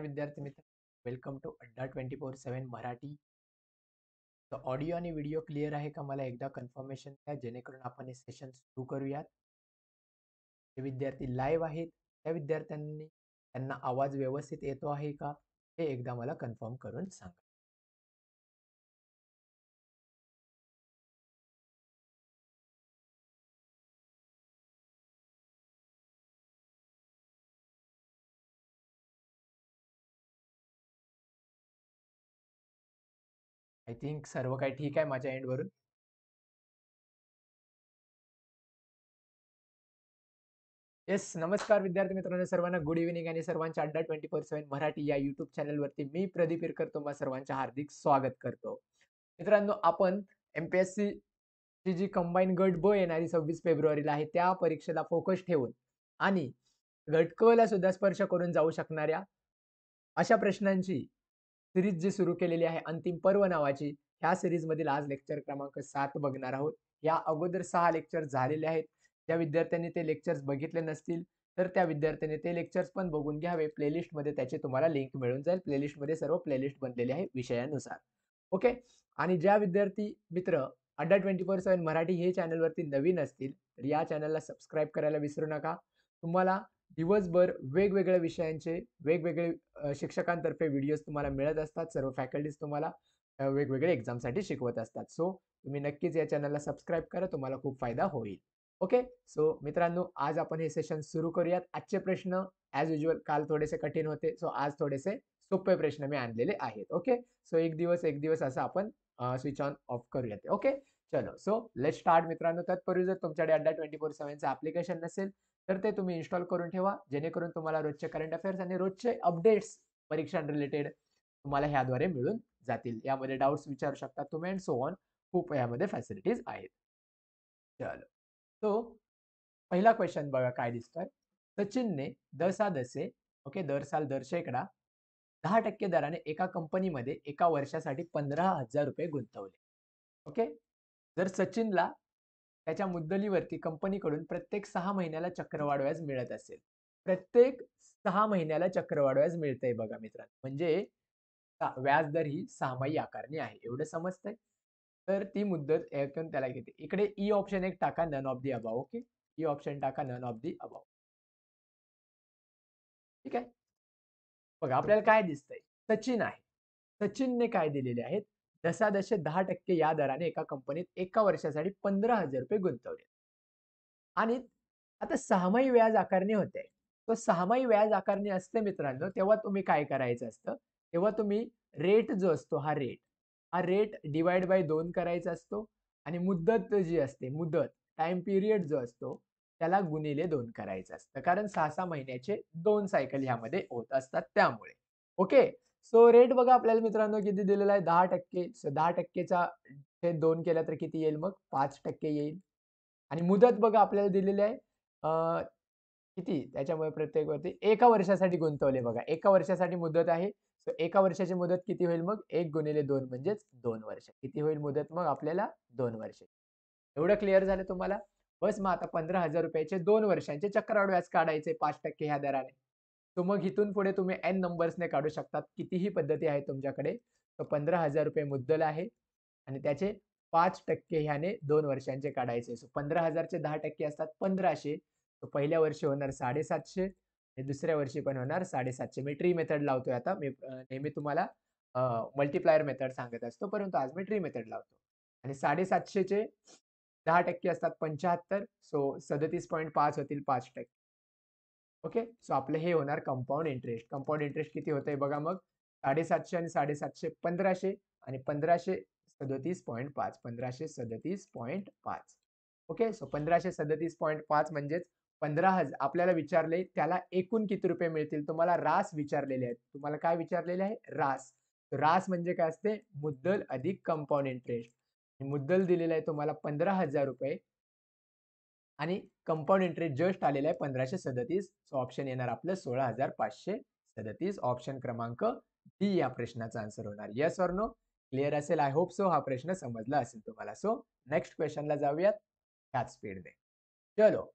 विद्यार्थी मित्र welcome to Adda twenty four seven Marathi तर ऑडिओ आणि व्हिडिओ क्लिअर आहे का मला एकदा कन्फर्मेशन द्या जेणेकरून आपण हे सेशन सुरू करूयात जे विद्यार्थी लाईव्ह आहेत त्या विद्यार्थ्यांनी त्यांना आवाज व्यवस्थित येतो आहे का हे एकदा मला कन्फर्म करून सांगा आय थिंक सर्व काही ठीक आहे माझ्या एंडवरून येस नमस्कार विद्यार्थी मित्रांनो सर्वांना गुड इव्हिनिंग आणि सर्वांच्या अड्डा ट्वेंटी फोर सेव्हन मराठी या युट्यूब चॅनलवरती मी प्रदीप इरकर तुम्हाला सर्वांच्या हार्दिक स्वागत करतो मित्रांनो आपण एमपीएससी ची जी कंबाईन गट ब येणारी सव्वीस फेब्रुवारीला आहे त्या परीक्षेला फोकस ठेवून आणि गट सुद्धा स्पर्श करून जाऊ शकणाऱ्या अशा प्रश्नांची सिरीज जी सुरू केलेली आहे अंतिम पर्व नावाची ह्या सिरीजमधील आज लेक्चर क्रमांक सात बघणार आहोत या अगोदर सहा लेक्चर झालेले आहेत ज्या विद्यार्थ्यांनी ते लेक्चर्स बघितले नसतील तर त्या विद्यार्थ्यांनी ते लेक्चर्स पण बघून घ्यावे प्लेलिस्टमध्ये त्याचे तुम्हाला लिंक मिळून जाईल प्लेलिस्टमध्ये सर्व प्लेलिस्ट बनलेले आहे विषयानुसार ओके आणि ज्या विद्यार्थी मित्र अड्डा ट्वेंटी फोर सेवन मराठी हे चॅनलवरती नवीन असतील तर या चॅनलला सबस्क्राईब करायला विसरू नका तुम्हाला दिवसभर वेगवेगळ्या विषयांचे वेगवेगळे शिक्षकांतर्फे व्हिडिओज तुम्हाला मिळत असतात सर्व फॅकल्टीज तुम्हाला वेगवेगळे एक्झामसाठी शिकवत असतात सो तुम्ही नक्कीच या चॅनलला सबस्क्राईब करा तुम्हाला खूप फायदा होईल ओके सो मित्रांनो आज आपण हे सेशन सुरू करूयात आजचे प्रश्न ॲज युजल काल थोडेसे कठीण होते सो आज थोडेसे सोपे प्रश्न मी आणलेले आहेत ओके सो एक दिवस एक दिवस असं आपण स्विच ऑन ऑफ करूयात ओके चलो सो लेट स्टार्ट मित्रांनो तत्पूर्वी जर तुमच्याकडे अड्डा ट्वेंटी फोर सेव्हनचं ॲप्लिकेशन नसेल तर ते तुम्ही इन्स्टॉल करून ठेवा जेणेकरून तुम्हाला रोजचे करंट अफेअर्स आणि रोजचे अपडेट्स परीक्षा रिलेटेड तुम्हाला ह्याद्वारे मिळून जातील यामध्ये डाऊट्स विचारू शकता तुम्ही अँड सो ऑन खूप यामध्ये फॅसिलिटीज आहेत चलो तो पहिला क्वेश्चन बघा काय दिसतोय सचिनने दसा दसे ओके दर साल दर शेकडा दहा टक्के दराने एका कंपनीमध्ये एका वर्षासाठी पंधरा हजार रुपये गुंतवले ओके जर सचिनला त्याच्या मुद्दलीवरती कंपनीकडून प्रत्येक सहा महिन्याला चक्रवाढ व्याज मिळत असेल प्रत्येक सहा महिन्याला चक्रवाढ व्याज मिळतंय बघा मित्रांनो म्हणजे व्याज दर ही सहामाही आकारणी आहे एवढं समजतंय तर ती मुद्दत त्याला घेते इकडे ई e ऑप्शन एक टाका none of the above okay E option टाका नन ऑफ दी अबाव ठीक आहे बघा आपल्याला काय दिसतंय सचिन आहे सचिनने काय दिलेले आहेत दशादशे दहा टक्के या दराने एका कंपनीत एका वर्षासाठी पंधरा हजार रुपये गुंतवले आणि आता सहामाही व्याज आकारणी होते तो सहामाही व्याज आकारणी असते मित्रांनो तेव्हा तुम्ही काय करायचं असतं तेव्हा तुम्ही रेट जो असतो हा रेट हा रेट डिवाइड बाय दोन करायचा असतो आणि मुदत जी असते मुदत टाइम पिरियड जो असतो त्याला गुणिले दोन करायचं असतं कारण सहा सहा महिन्याचे दोन सायकल ह्यामध्ये होत असतात त्यामुळे ओके सो रेट बघा आपल्याला मित्रांनो किती दिलेला आहे दहा टक्के सो दहा टक्केचा हे दोन केला तर किती येईल मग पाच टक्के येईल आणि मुदत बघा आपल्याला दिलेली आहे किती त्याच्यामुळे प्रत्येक वरती एका वर्षासाठी गुंतवले बघा एका वर्षासाठी मुदत आहे सो एका वर्षाची मुदत किती होईल मग एक गुणिले दोन म्हणजेच दोन वर्ष किती होईल मुदत मग आपल्याला दोन वर्ष एवढं क्लिअर झालं तुम्हाला बस मग आता पंधरा हजार रुपयाचे दोन वर्षांचे चक्रवाढ व्याज काढायचे पाच टक्के ह्या दराने तो मग इथून पुढे तुम्ही एन नंबर्सने काढू शकतात कितीही पद्धती आहे तुमच्याकडे तर पंधरा हजार रुपये मुद्दल आहे आणि त्याचे पाच टक्के ह्याने दोन वर्षांचे काढायचे सो पंधरा हजारचे दहा टक्के असतात पंधराशे तो पहिल्या वर्षी होणार साडेसातशे आणि दुसऱ्या वर्षी पण होणार साडेसातशे मी ट्री मेथड लावतोय आता मी नेहमी तुम्हाला मल्टीप्लायर मेथड सांगत असतो परंतु आज मी ट्री मेथड लावतो आणि साडेसातशेचे दहा टक्के असतात पंच्याहत्तर सो सदतीस पॉईंट पाच होतील पाच टक्के ओके सो आपले हे होणार कंपाऊंड इंटरेस्ट कंपाऊंड इंटरेस्ट किती होत आहे बघा मग साडेसातशे आणि साडेसातशे पंधराशे आणि पंधराशे सदतीस पॉईंट पाच पंधराशे सदतीस पॉईंट पाच ओके सो पंधराशे सदतीस पॉईंट पाच म्हणजेच पंधरा हजार आपल्याला विचारले त्याला एकूण किती रुपये मिळतील तुम्हाला रास विचारलेले आहेत तुम्हाला काय विचारलेले आहे रास रास म्हणजे काय असते मुद्दल अधिक कंपाऊंड इंटरेस्ट मुद्दल दिलेला आहे तुम्हाला पंधरा हजार रुपये आणि कंपाऊंड इंटरेस्ट जस्ट आलेला आहे पंधराशे सदतीस सो ऑप्शन येणार आपलं सोळा हजार पाचशे सदतीस ऑप्शन क्रमांक डी या प्रश्नाचा आन्सर होणार येस ऑर नो क्लिअर असेल आय होप सो हा प्रश्न समजला असेल तुम्हाला सो नेक्स्ट क्वेश्चनला जाऊयात ह्याच स्पीडने चलो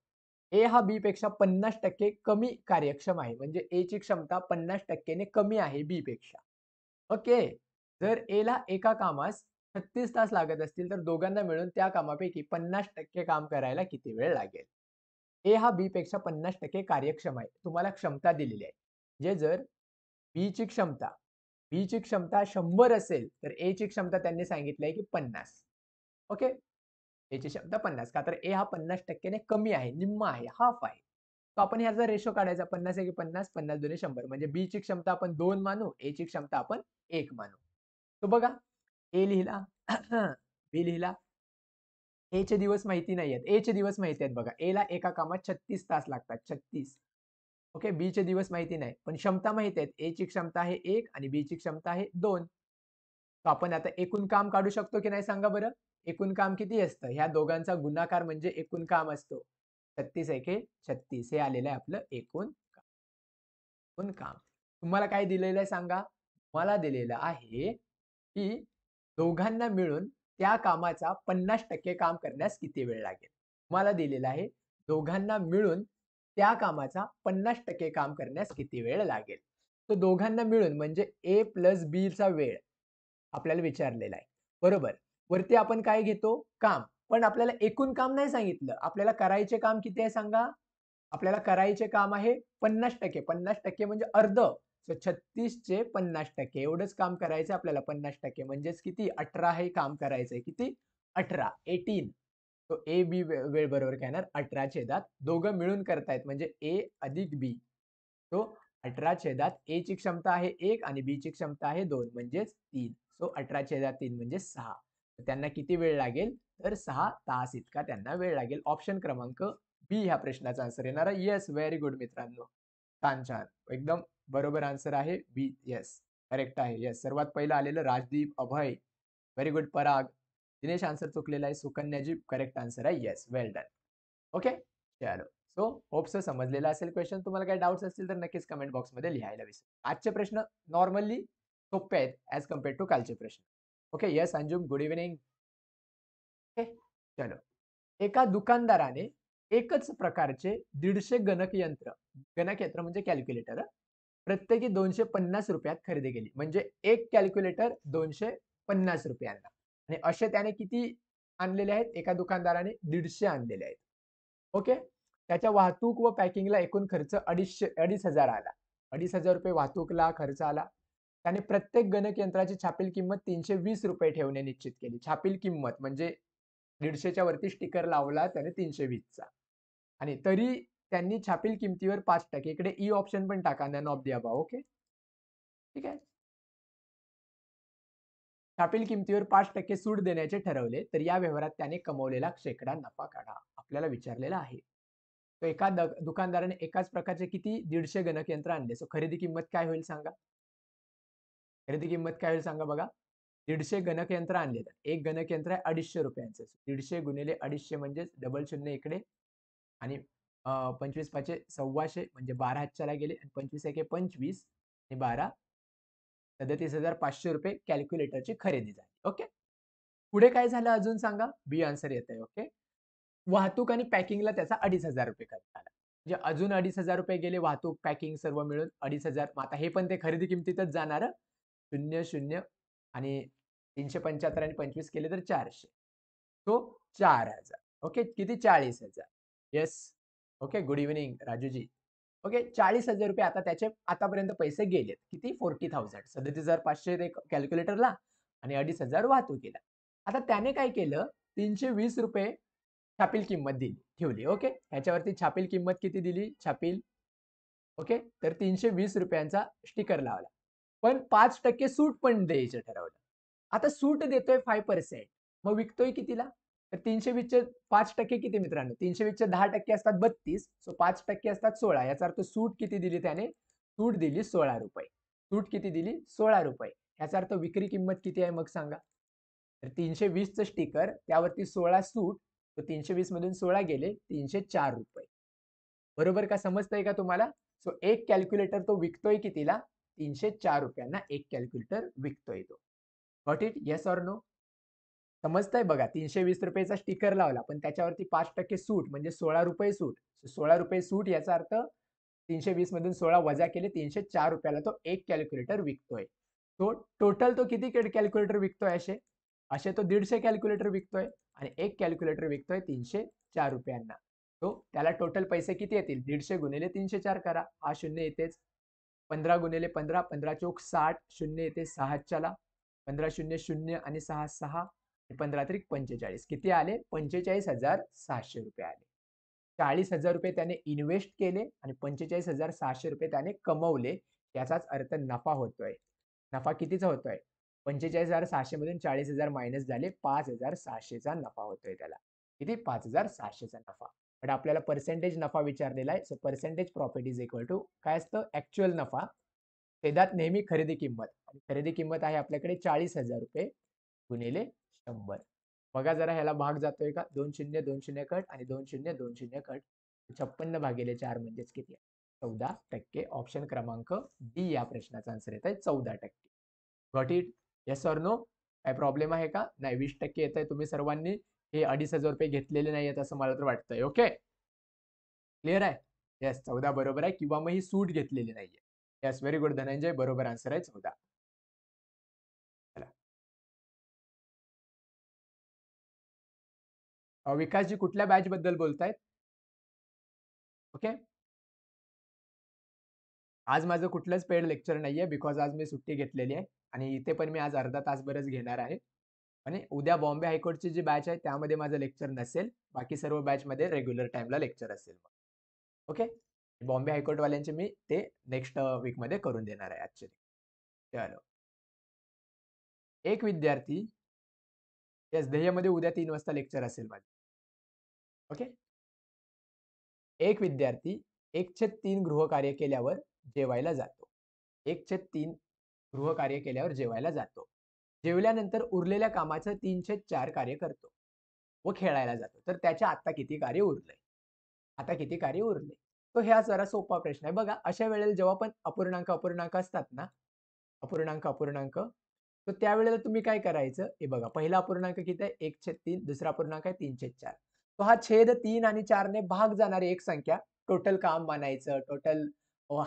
ए हा बी पेक्षा पन्नास टक्के कमी कार्यक्षम आहे म्हणजे ए ची क्षमता पन्नास टक्केने कमी आहे बी पेक्षा ओके जर एला एका कामास छत्तीस तास लागत असतील तर दोघांना मिळून त्या कामापैकी पन्नास टक्के काम करायला किती वेळ लागेल ए हा बी पेक्षा पन्नास टक्के कार्यक्षम आहे तुम्हाला क्षमता दिलेली आहे जे जर बीची क्षमता बीची क्षमता शंभर असेल तर एची क्षमता त्यांनी सांगितली आहे की पन्नास ओके एची क्षमता पन्नास का तर ए हा पन्नास टक्क्याने कमी आहे निम्मा आहे हाफ आहे तो आपण ह्याचा रेशो काढायचा पन्नास आहे की पन्नास पन्नास दोन्ही शंभर म्हणजे बीची क्षमता आपण दोन मानू एची क्षमता आपण एक मानू तो बघा ए लिहिला बी लिहिला चे दिवस माहिती नाही आहेत चे दिवस माहिती आहेत बघा एला एका कामात छत्तीस तास लागतात छत्तीस ओके बी चे दिवस माहिती नाही पण क्षमता माहिती आहेत ची क्षमता आहे एक आणि बी ची क्षमता आहे दोन तो आपण आता एकूण काम काढू शकतो की नाही सांगा बरं एकूण काम किती असतं ह्या दोघांचा गुणाकार म्हणजे एकूण काम असतो छत्तीस एके छत्तीस हे आलेलं आहे आपलं एकूण काम एकूण काम तुम्हाला काय दिलेलं आहे सांगा मला दिलेलं आहे की दोघांना मिळून त्या कामाचा पन्नास टक्के काम करण्यास किती वेळ लागेल तुम्हाला दिलेला आहे दोघांना मिळून त्या कामाचा पन्नास टक्के काम करण्यास किती वेळ लागेल तो दोघांना मिळून म्हणजे ए प्लस बीचा वेळ आपल्याला विचारलेला आहे बरोबर वरती आपण काय घेतो काम पण आपल्याला एकूण काम नाही सांगितलं आपल्याला करायचे काम किती आहे सांगा आपल्याला करायचे काम आहे पन्नास टक्के पन्नास टक्के म्हणजे अर्ध सो चे पन्नास टक्के एवढंच काम करायचं आपल्याला पन्नास टक्के म्हणजेच किती अठरा हे काम करायचंय किती अठरा एटीन तो ए बी वेळ बरोबर काय येणार अठरा छेदात दोघं मिळून करतायत म्हणजे ए अधिक बी तो अठरा छेदात ए ची क्षमता आहे एक आणि बी ची क्षमता आहे दोन म्हणजेच तीन सो अठरा छेदात तीन म्हणजे सहा त्यांना किती वेळ लागेल तर सहा तास इतका त्यांना वेळ लागेल ऑप्शन क्रमांक बी ह्या प्रश्नाचा आन्सर येणार आहे येस व्हेरी गुड मित्रांनो छान छान एकदम बरोबर आन्सर आहे बी येस करेक्ट आहे येस सर्वात पहिलं आलेलं Rajdeep Abhay very good Parag Dinesh answer चुकलेला आहे सुकन्याजी करेक्ट आन्सर आहे येस वेल डन ओके चलो सो होप्स समजलेला असेल क्वेश्चन तुम्हाला काही डाऊट्स असतील तर नक्कीच कमेंट बॉक्समध्ये लिहायला विसरू आजचे प्रश्न नॉर्मली सोपे आहेत ॲज कम्पेअर टू कालचे प्रश्न okay yes Anjum good evening okay चलो एका दुकानदाराने एकच प्रकारचे दीडशे गणक यंत्र गणक यंत्र म्हणजे कॅल्क्युलेटर प्रत्येकी दोनशे पन्नास रुपयात खरेदी केली म्हणजे एक कॅल्क्युलेटर दोनशे पन्नास रुपयांना आणि असे त्याने किती आणलेले आहेत एका दुकानदाराने दीडशे आणलेले आहेत ओके त्याच्या वाहतूक व पॅकिंगला एकूण खर्च अडीचशे अडीच हजार आला अडीच हजार रुपये वाहतूकला खर्च आला त्याने प्रत्येक गणक यंत्राची छापील किंमत तीनशे वीस रुपये ठेवणे निश्चित केली छापील किंमत म्हणजे दीडशेच्या वरती स्टिकर लावला त्याने तीनशे वीसचा आणि तरी त्यांनी छापील किमतीवर पाच टक्के इकडे ई e ऑप्शन पण टाका नॅन ऑफ दी बा ओके ठीक आहे छापील किमतीवर पाच टक्के सूट देण्याचे ठरवले तर या व्यवहारात त्याने कमवलेला शेकडा नफा काढा आपल्याला विचारलेला आहे तो एका दुकानदाराने एकाच प्रकारचे किती दीडशे गणक यंत्र आणले सो खरेदी किंमत काय होईल सांगा खरेदी किंमत काय होईल सांगा बघा दीडशे गणक यंत्र आणले तर एक गणक यंत्र आहे अडीचशे रुपयांचे दीडशे गुणिले अडीचशे म्हणजे डबल शून्य इकडे आणि पंचवीस पाचे सव्वाशे म्हणजे बारा हातच्याला गेले आणि पंचवीस एके पंचवीस आणि बारा सदतीस हजार पाचशे रुपये कॅल्क्युलेटरची खरेदी झाली ओके पुढे काय झालं अजून सांगा बी आन्सर येत आहे ओके वाहतूक आणि पॅकिंगला त्याचा अडीच हजार रुपये खर्च आला म्हणजे अजून अडीच हजार रुपये गेले वाहतूक पॅकिंग सर्व मिळून अडीच हजार आता हे पण ते खरेदी किमतीतच जाणार शून्य शून्य आणि तीनशे पंच्याहत्तर आणि पंचवीस केले तर चारशे तो चार हजार ओके किती चाळीस हजार yes okay good evening Rajuji okay चाळीस हजार रुपये आता त्याचे आतापर्यंत पैसे गेलेत किती फोर्टी थाउजंड सदतीस हजार पाचशे ते कॅल्क्युलेटरला आणि अडीच हजार केला आता त्याने काय केलं तीनशे वीस रुपये छापील किंमत दिली ठेवली ओके ह्याच्यावरती छापील किंमत किती दिली छापील ओके तर तीनशे वीस रुपयांचा स्टिकर लावला पण पाच टक्के सूट पण द्यायचं ठरवलं आता सूट देतोय फाय पर्सेंट मग विकतोय कितीला तर तीनशे वीसचे पाच टक्के किती मित्रांनो तीनशे वीसचे दहा टक्के असतात बत्तीस सो पाच टक्के असतात सोळा याचा अर्थ सूट किती दिली त्याने सूट दिली सोळा रुपये सूट किती दिली सोळा रुपये याचा अर्थ विक्री किंमत किती आहे मग सांगा तर तीनशे वीसचं स्टिकर त्यावरती सोळा सूट तो तीनशे वीस मधून सोळा गेले तीनशे चार रुपये बरोबर का समजतंय का तुम्हाला सो एक कॅल्क्युलेटर तो विकतोय कितीला तीनशे चार रुपयांना एक कॅल्क्युलेटर विकतोय तो got it yes or no समजतंय बघा तीनशे वीस रुपयेचा स्टिकर लावला पण त्याच्यावरती पाच टक्के सूट म्हणजे सोळा रुपये सूट सोळा रुपये सूट याचा अर्थ तीनशे वीस मधून सोळा वजा केले तीनशे चार रुपयाला तो एक कॅल्क्युलेटर विकतोय तो टोटल तो किती कॅल्क्युलेटर विकतोय असे असे तो दीडशे कॅल्क्युलेटर विकतोय आणि एक कॅल्क्युलेटर विकतोय तीनशे चार रुपयांना तो त्याला टोटल पैसे किती येतील दीडशे गुणिले तीनशे चार करा हा शून्य येतेच पंधरा गुणिले पंधरा पंधरा चौक साठ शून्य येते सहाच्याला पंधरा शून्य शून्य आणि सहा सहा पंधरा तरी पंचेचाळीस किती आले पंचेचाळीस हजार सहाशे रुपये आले चाळीस हजार रुपये त्याने इन्व्हेस्ट केले आणि पंचेचाळीस हजार सहाशे रुपये त्याने कमवले याचाच अर्थ नफा होतोय नफा कितीचा होतोय पंचेचाळीस हजार सहाशे मधून चाळीस हजार मायनस झाले पाच हजार सहाशेचा नफा होतोय त्याला किती पाच हजार सहाशेचा नफा पण आपल्याला पर्सेंटेज नफा विचारलेला आहे so percentage profit is equal to काय असतं ऍक्च्युअल नफा छेदात नेहमी खरेदी किंमत आणि खरेदी किंमत आहे आपल्याकडे चाळीस हजार रुपये गुणिले शंभर बघा जरा ह्याला भाग जातोय का दोन शून्य दोन शून्य कट आणि दोन शून्य दोन शून्य कट छप्पन्न भागिले चार म्हणजेच किती आहे चौदा टक्के ऑप्शन क्रमांक डी या प्रश्नाचा आन्सर येत आहे चौदा टक्के got it yes or no काय प्रॉब्लेम आहे का नाही वीस टक्के येत आहे तुम्ही सर्वांनी हे अडीच हजार रुपये घेतलेले नाही आहेत असं मला तर वाटतंय ओके क्लिअर आहे येस चौदा बरोबर आहे किंवा मग ही सूट घेतलेली नाहीये येस व्हेरी गुड धनंजय बरोबर आन्सर आहे चौदा विकासजी कुठल्या बॅच बद्दल बोलतायत ओके आज माझं कुठलंच पेड लेक्चर नाहीये बिकॉज आज मी सुट्टी घेतलेली आहे आणि इथे पण मी आज अर्धा तासभरच घेणार आहे आणि उद्या बॉम्बे हायकोर्टची जी बॅच आहे त्यामध्ये माझं लेक्चर नसेल बाकी सर्व बॅचमध्ये रेग्युलर टाइमला लेक्चर असेल ओके बॉम्बे हायकोर्टवाल्यांचे मी ते नेक्स्ट वीकमध्ये करून देणार आहे ॲक्च्युली चलो एक विद्यार्थी येस मध्ये उद्या तीन वाजता लेक्चर असेल माझे ओके एक विद्यार्थी एक छेद तीन गृहकार्य केल्यावर जेवायला जातो एक छेद तीन गृहकार्य केल्यावर जेवायला जातो जेवल्यानंतर उरलेल्या कामाचं तीन छेद चार कार्य करतो व खेळायला जातो तर त्याच्या आता किती कार्य उरले आता किती कार्य उरले तो ह्या जरा सोपा प्रश्न आहे बघा अशा वेळेला जेव्हा पण अपूर्णांक अपूर्णांक असतात ना अपूर्णांक अपूर्णांक तर त्यावेळेला तुम्ही काय करायचं हे बघा पहिला पूर्णांक किती आहे एक छेद तीन दुसरा पूर्णांक आहे तीन छेद चार तो हा छेद तीन आणि चारने भाग जाणारी एक संख्या टोटल काम मानायचं टोटल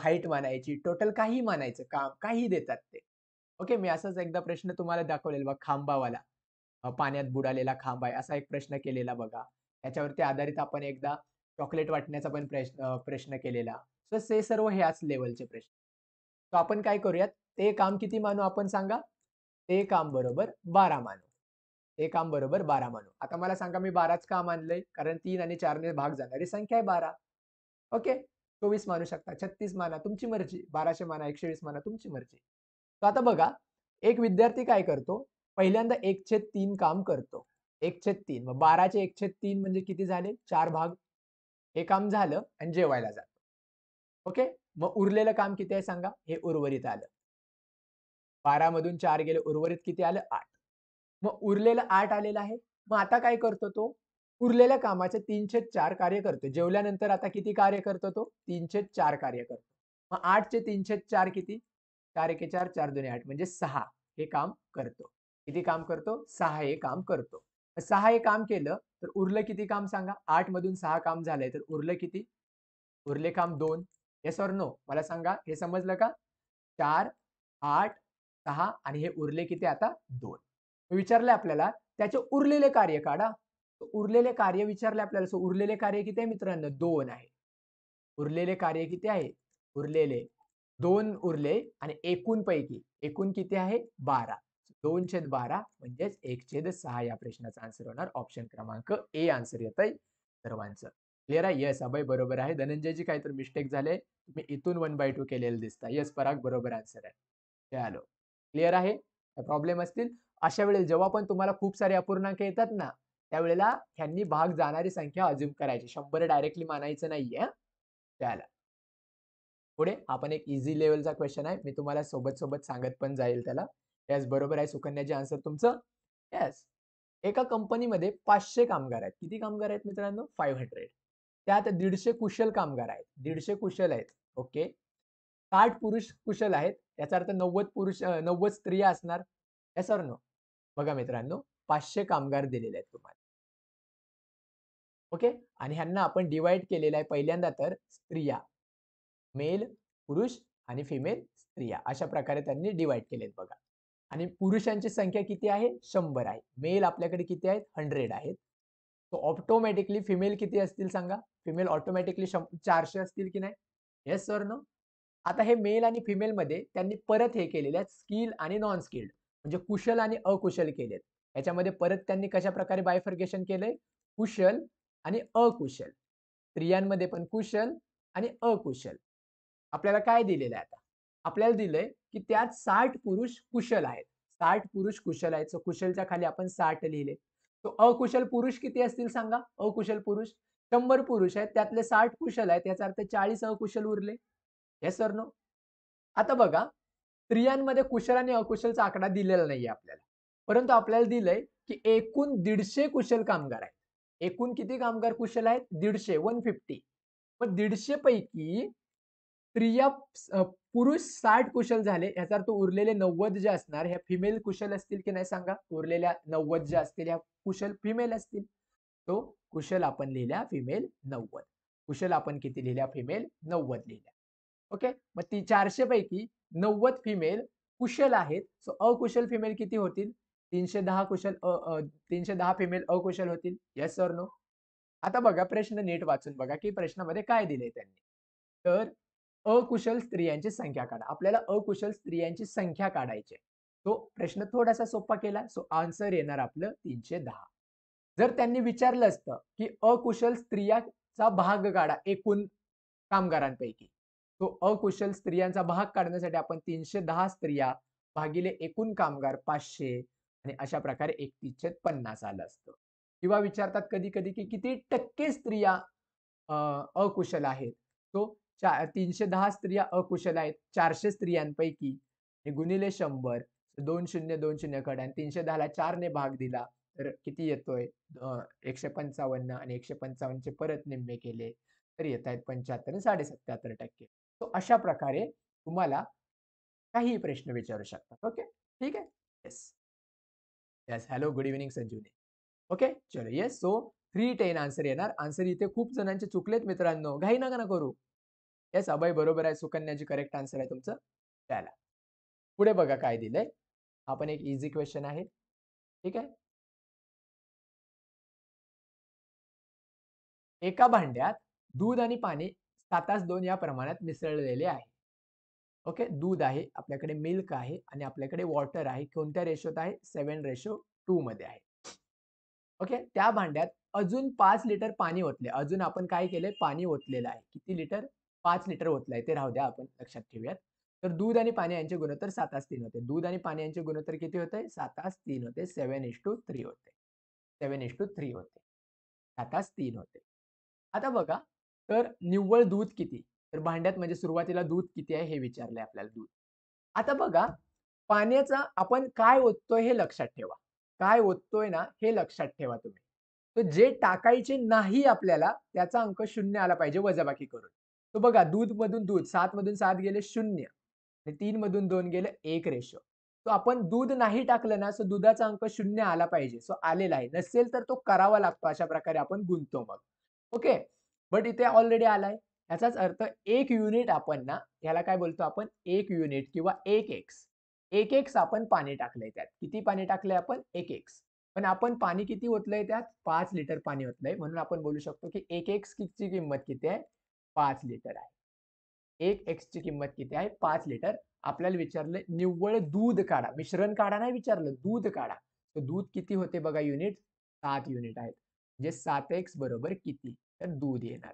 हाईट मानायची टोटल काही मानायचं काम काही देतात ते ओके मी असाच एकदा प्रश्न तुम्हाला दाखवलेला बघा खांबावाला पाण्यात बुडालेला खांब आहे असा एक प्रश्न केलेला बघा त्याच्यावरती आधारित आपण एकदा चॉकलेट वाटण्याचा पण प्रश्न प्रश्न केलेला सो से सर्व ह्याच लेवलचे प्रश्न तो आपण काय करूयात ते काम किती मानू आपण सांगा ते काम बरोबर बारा मानू ते काम बरोबर बारा मानू आता मला सांगा मी बाराच काम आणलंय कारण तीन आणि चारने भाग जाणारी संख्या आहे बारा ओके चोवीस मानू शकता छत्तीस माना तुमची मर्जी बाराशे माना एकशे वीस माना तुमची मर्जी तर आता बघा एक विद्यार्थी काय करतो पहिल्यांदा एक छेद तीन काम करतो एक छेद तीन मग बाराचे एक तीन म्हणजे किती झाले चार भाग हे काम झालं आणि जेवायला जात ओके मग उरलेलं काम किती आहे सांगा हे उर्वरित आलं बारामधून चार गेले उर्वरित किती आलं आठ मग उरलेलं आठ आलेलं आहे मग आता काय करतो तो उरलेल्या कामाचे तीनशे चार कार्य करतो जेवल्यानंतर आता किती कार्य करतो तो तीनशे चार कार्य करतो मग आठचे तीनशे चार किती चार एके चार चार दोन आठ म्हणजे सहा हे काम करतो किती काम करतो सहा हे काम करतो सहा हे काम केलं तर उरलं किती काम सांगा आठ मधून सहा काम झालंय तर उरलं किती उरले काम दोन हे और नो मला सांगा हे समजलं का चार आठ सहा आणि हे उरले किती आता दोन विचारले आपल्याला त्याचे उरलेले कार्य काढा उरलेले कार्य विचारले आपल्याला सो उरलेले कार्य किती आहे मित्रांनो दोन आहे उरलेले कार्य किती आहे उरलेले दोन उरले आणि एकूण पैकी एकूण किती आहे बारा दोन छेद बारा म्हणजेच एक छेद सहा या प्रश्नाचा आन्सर होणार ऑप्शन क्रमांक ए आन्सर येत आहे सर्वांचं क्लिअर आहे येस अभय बरोबर आहे धनंजय जी काहीतरी मिस्टेक झाले तुम्ही इथून वन बाय टू केलेलं दिसता येस पराग बरोबर आन्सर आहे चलो क्लिअर आहे प्रॉब्लेम असतील अशा वेळेला जेव्हा पण तुम्हाला खूप सारे अपूर्णांक येतात ना त्यावेळेला ह्यांनी भाग जाणारी संख्या अज्युम करायची शंभर डायरेक्टली मानायचं नाहीये त्याला पुढे आपण एक इझी लेवलचा क्वेश्चन आहे मी तुम्हाला सोबत सोबत सांगत पण जाईल त्याला यास बरोबर आहे सुकन्याचे आन्सर तुमचं यस एका कंपनीमध्ये पाचशे कामगार आहेत किती कामगार आहेत मित्रांनो फाईव्ह हंड्रेड त्यात दीडशे कुशल कामगार आहेत दीडशे कुशल आहेत ओके आठ पुरुष कुशल आहेत याचा अर्थ नव्वद पुरुष नव्वद स्त्रिया असणार यास सर नो बघा मित्रांनो पाचशे कामगार दिलेले आहेत तुम्हाला ओके आणि ह्यांना आपण डिवाइड केलेला आहे पहिल्यांदा तर स्त्रिया मेल पुरुष आणि फिमेल स्त्रिया अशा प्रकारे त्यांनी डिवाइड केलेत बघा आणि पुरुषांची संख्या किती आहे शंभर आहे मेल आपल्याकडे किती आहेत हंड्रेड आहेत सो ऑटोमॅटिकली फिमेल किती असतील सांगा फिमेल ऑटोमॅटिकली चारशे असतील की नाही येस सर नो आता हे मेल आणि फिमेलमध्ये त्यांनी परत हे केलेले आहेत स्किल आणि नॉन स्किल्ड म्हणजे कुशल आणि अकुशल केलेत याच्यामध्ये परत त्यांनी कशा प्रकारे बायफर्गेशन केलंय कुशल आणि अकुशल स्त्रियांमध्ये पण कुशल आणि अकुशल आपल्याला काय दिलेलं आहे आता आपल्याला दिलंय की त्यात साठ पुरुष कुशल आहेत साठ पुरुष कुशल आहेत सो कुशलच्या खाली आपण साठ लिहिले सो अकुशल पुरुष किती असतील सांगा अकुशल पुरुष शंभर पुरुष आहेत त्यातले साठ कुशल आहेत याचा अर्थ चाळीस अकुशल उरले हे सर नो आता बघा स्त्रियांमध्ये कुशल आणि अकुशलचा आकडा दिलेला नाहीये आपल्याला परंतु आपल्याला दिलंय की एकूण दीडशे कुशल कामगार आहेत एकूण किती कामगार कुशल आहेत दीडशे वन फिफ्टी पण दीडशे पैकी स्त्रिया पुरुष साठ कुशल झाले ह्याचा अर्थ उरलेले नव्वद जे असणार ह्या फिमेल कुशल असतील की नाही सांगा उरलेल्या नव्वद ज्या असतील ह्या कुशल फिमेल असतील तो कुशल आपण लिहिल्या फिमेल नव्वद कुशल आपण किती लिहिल्या फिमेल नव्वद लिहिल्या ओके मग ती चारशे पैकी नव्वद फिमेल कुशल आहेत सो अकुशल फिमेल किती होतील तीनशे दहा कुशल तीनशे दहा फिमेल अकुशल होतील येस सर नो आता बघा प्रश्न नीट वाचून बघा की प्रश्नामध्ये काय दिले त्यांनी तर अकुशल स्त्रियांची संख्या काढा आपल्याला अकुशल स्त्रियांची संख्या काढायची तो प्रश्न थोडासा सोपा केला सो आन्सर येणार आपलं तीनशे दहा जर त्यांनी विचारलं असतं की अकुशल स्त्रियाचा भाग काढा एकूण कामगारांपैकी तो अकुशल स्त्रियांचा भाग काढण्यासाठी आपण तीनशे दहा स्त्रिया भागिले एकूण कामगार पाचशे आणि अशा प्रकारे एकतीसशे पन्नास आलं असतं किंवा विचारतात कधी कधी कि किती टक्के स्त्रिया अकुशल आहेत तो चा तीनशे दहा स्त्रिया अकुशल आहेत चारशे स्त्रियांपैकी गुणिले शंभर दोन शून्य दोन शून्य कड आणि तीनशे दहाला चारने भाग दिला तर किती येतोय एकशे पंचावन्न आणि एकशे पंचावन्नचे परत निम्मे केले तर येत आहेत पंच्याहत्तर साडे टक्के तो अशा प्रकारे तुम्हाला काही प्रश्न विचारू शकतात ओके ठीक आहे yes yes hello good evening Sanjivani okay चलो yes so three ten answer येणार आन्सर इथे खूप जणांचे चुकलेत मित्रांनो घाई नका ना करू येस अभय बरोबर आहे सुकन्याची करेक्ट आन्सर आहे तुमचं त्याला पुढे बघा काय दिलंय आपण एक इझी क्वेश्चन आहे ठीक आहे एका भांड्यात दूध आणि पाणी सातास दोन या प्रमाणात मिसळलेले आहे ओके दूध आहे आपल्याकडे मिल्क आहे आणि आपल्याकडे वॉटर आहे कोणत्या रेशोत आहे सेवन रेशो टू मध्ये आहे ओके त्या भांड्यात अजून पाच लिटर पाणी ओतले अजून आपण काय केले पाणी ओतलेलं आहे किती लिटर पाच लिटर ओतलंय ते राहू द्या आपण लक्षात ठेवूयात तर दूध आणि पाणी यांचे गुणोत्तर सातास तीन होते दूध आणि पाणी यांचे गुणोत्तर किती होते सातास तीन होते सेवन इश टू थ्री होते सेवन इश टू थ्री होते सातास तीन होते आता बघा तर निव्वळ दूध किती तर भांड्यात म्हणजे सुरुवातीला दूध किती आहे हे विचारले आपल्याला दूध आता बघा पाण्याचा आपण काय ओततोय हे लक्षात ठेवा काय ओततोय ना हे लक्षात ठेवा तुम्ही तर जे टाकायचे नाही आपल्याला त्याचा अंक शून्य आला पाहिजे वजाबाकी करून तो बघा दूध मधून दूध सात मधून सात गेले शून्य आणि तीन मधून दोन गेले एक रेशो तो आपण दूध नाही टाकलं ना सो दुधाचा अंक शून्य आला पाहिजे सो आलेला आहे नसेल तर तो करावा लागतो अशा प्रकारे आपण गुंतो मग ओके बट इथे ऑलरेडी आलाय याचाच अर्थ एक युनिट आपण ना ह्याला काय बोलतो आपण एक युनिट किंवा एक एक्स एक एक्स आपण पाणी टाकलंय त्यात किती पाणी टाकलंय आपण एक एक्स पण आपण पाणी किती ओतलंय त्यात पाच लिटर पाणी ओतलंय म्हणून आपण बोलू शकतो की एक एक्स ची किंमत किती आहे पाच लिटर आहे एक एक्सची किंमत किती आहे पाच लिटर आपल्याला विचारलं निव्वळ दूध काढा मिश्रण काढा नाही विचारलं दूध काढा तर दूध किती होते बघा युनिट सात युनिट आहेत म्हणजे सात एक्स बरोबर किती तर दूध येणार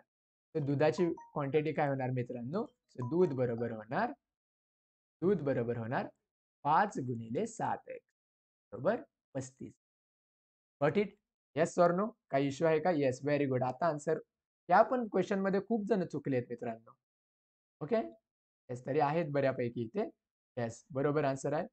तर दुधाची क्वांटिटी काय होणार मित्रांनो दूध बरोबर होणार दूध बरोबर होणार पाच गुणिले सात एक बरोबर पस्तीस got it yes or no काही इश्यू आहे का येस व्हेरी गुड आता आन्सर या पण क्वेश्चन मध्ये खूप जण चुकले आहेत मित्रांनो ओके येस तरी आहेत बऱ्यापैकी इथे येस बरोबर आन्सर आहे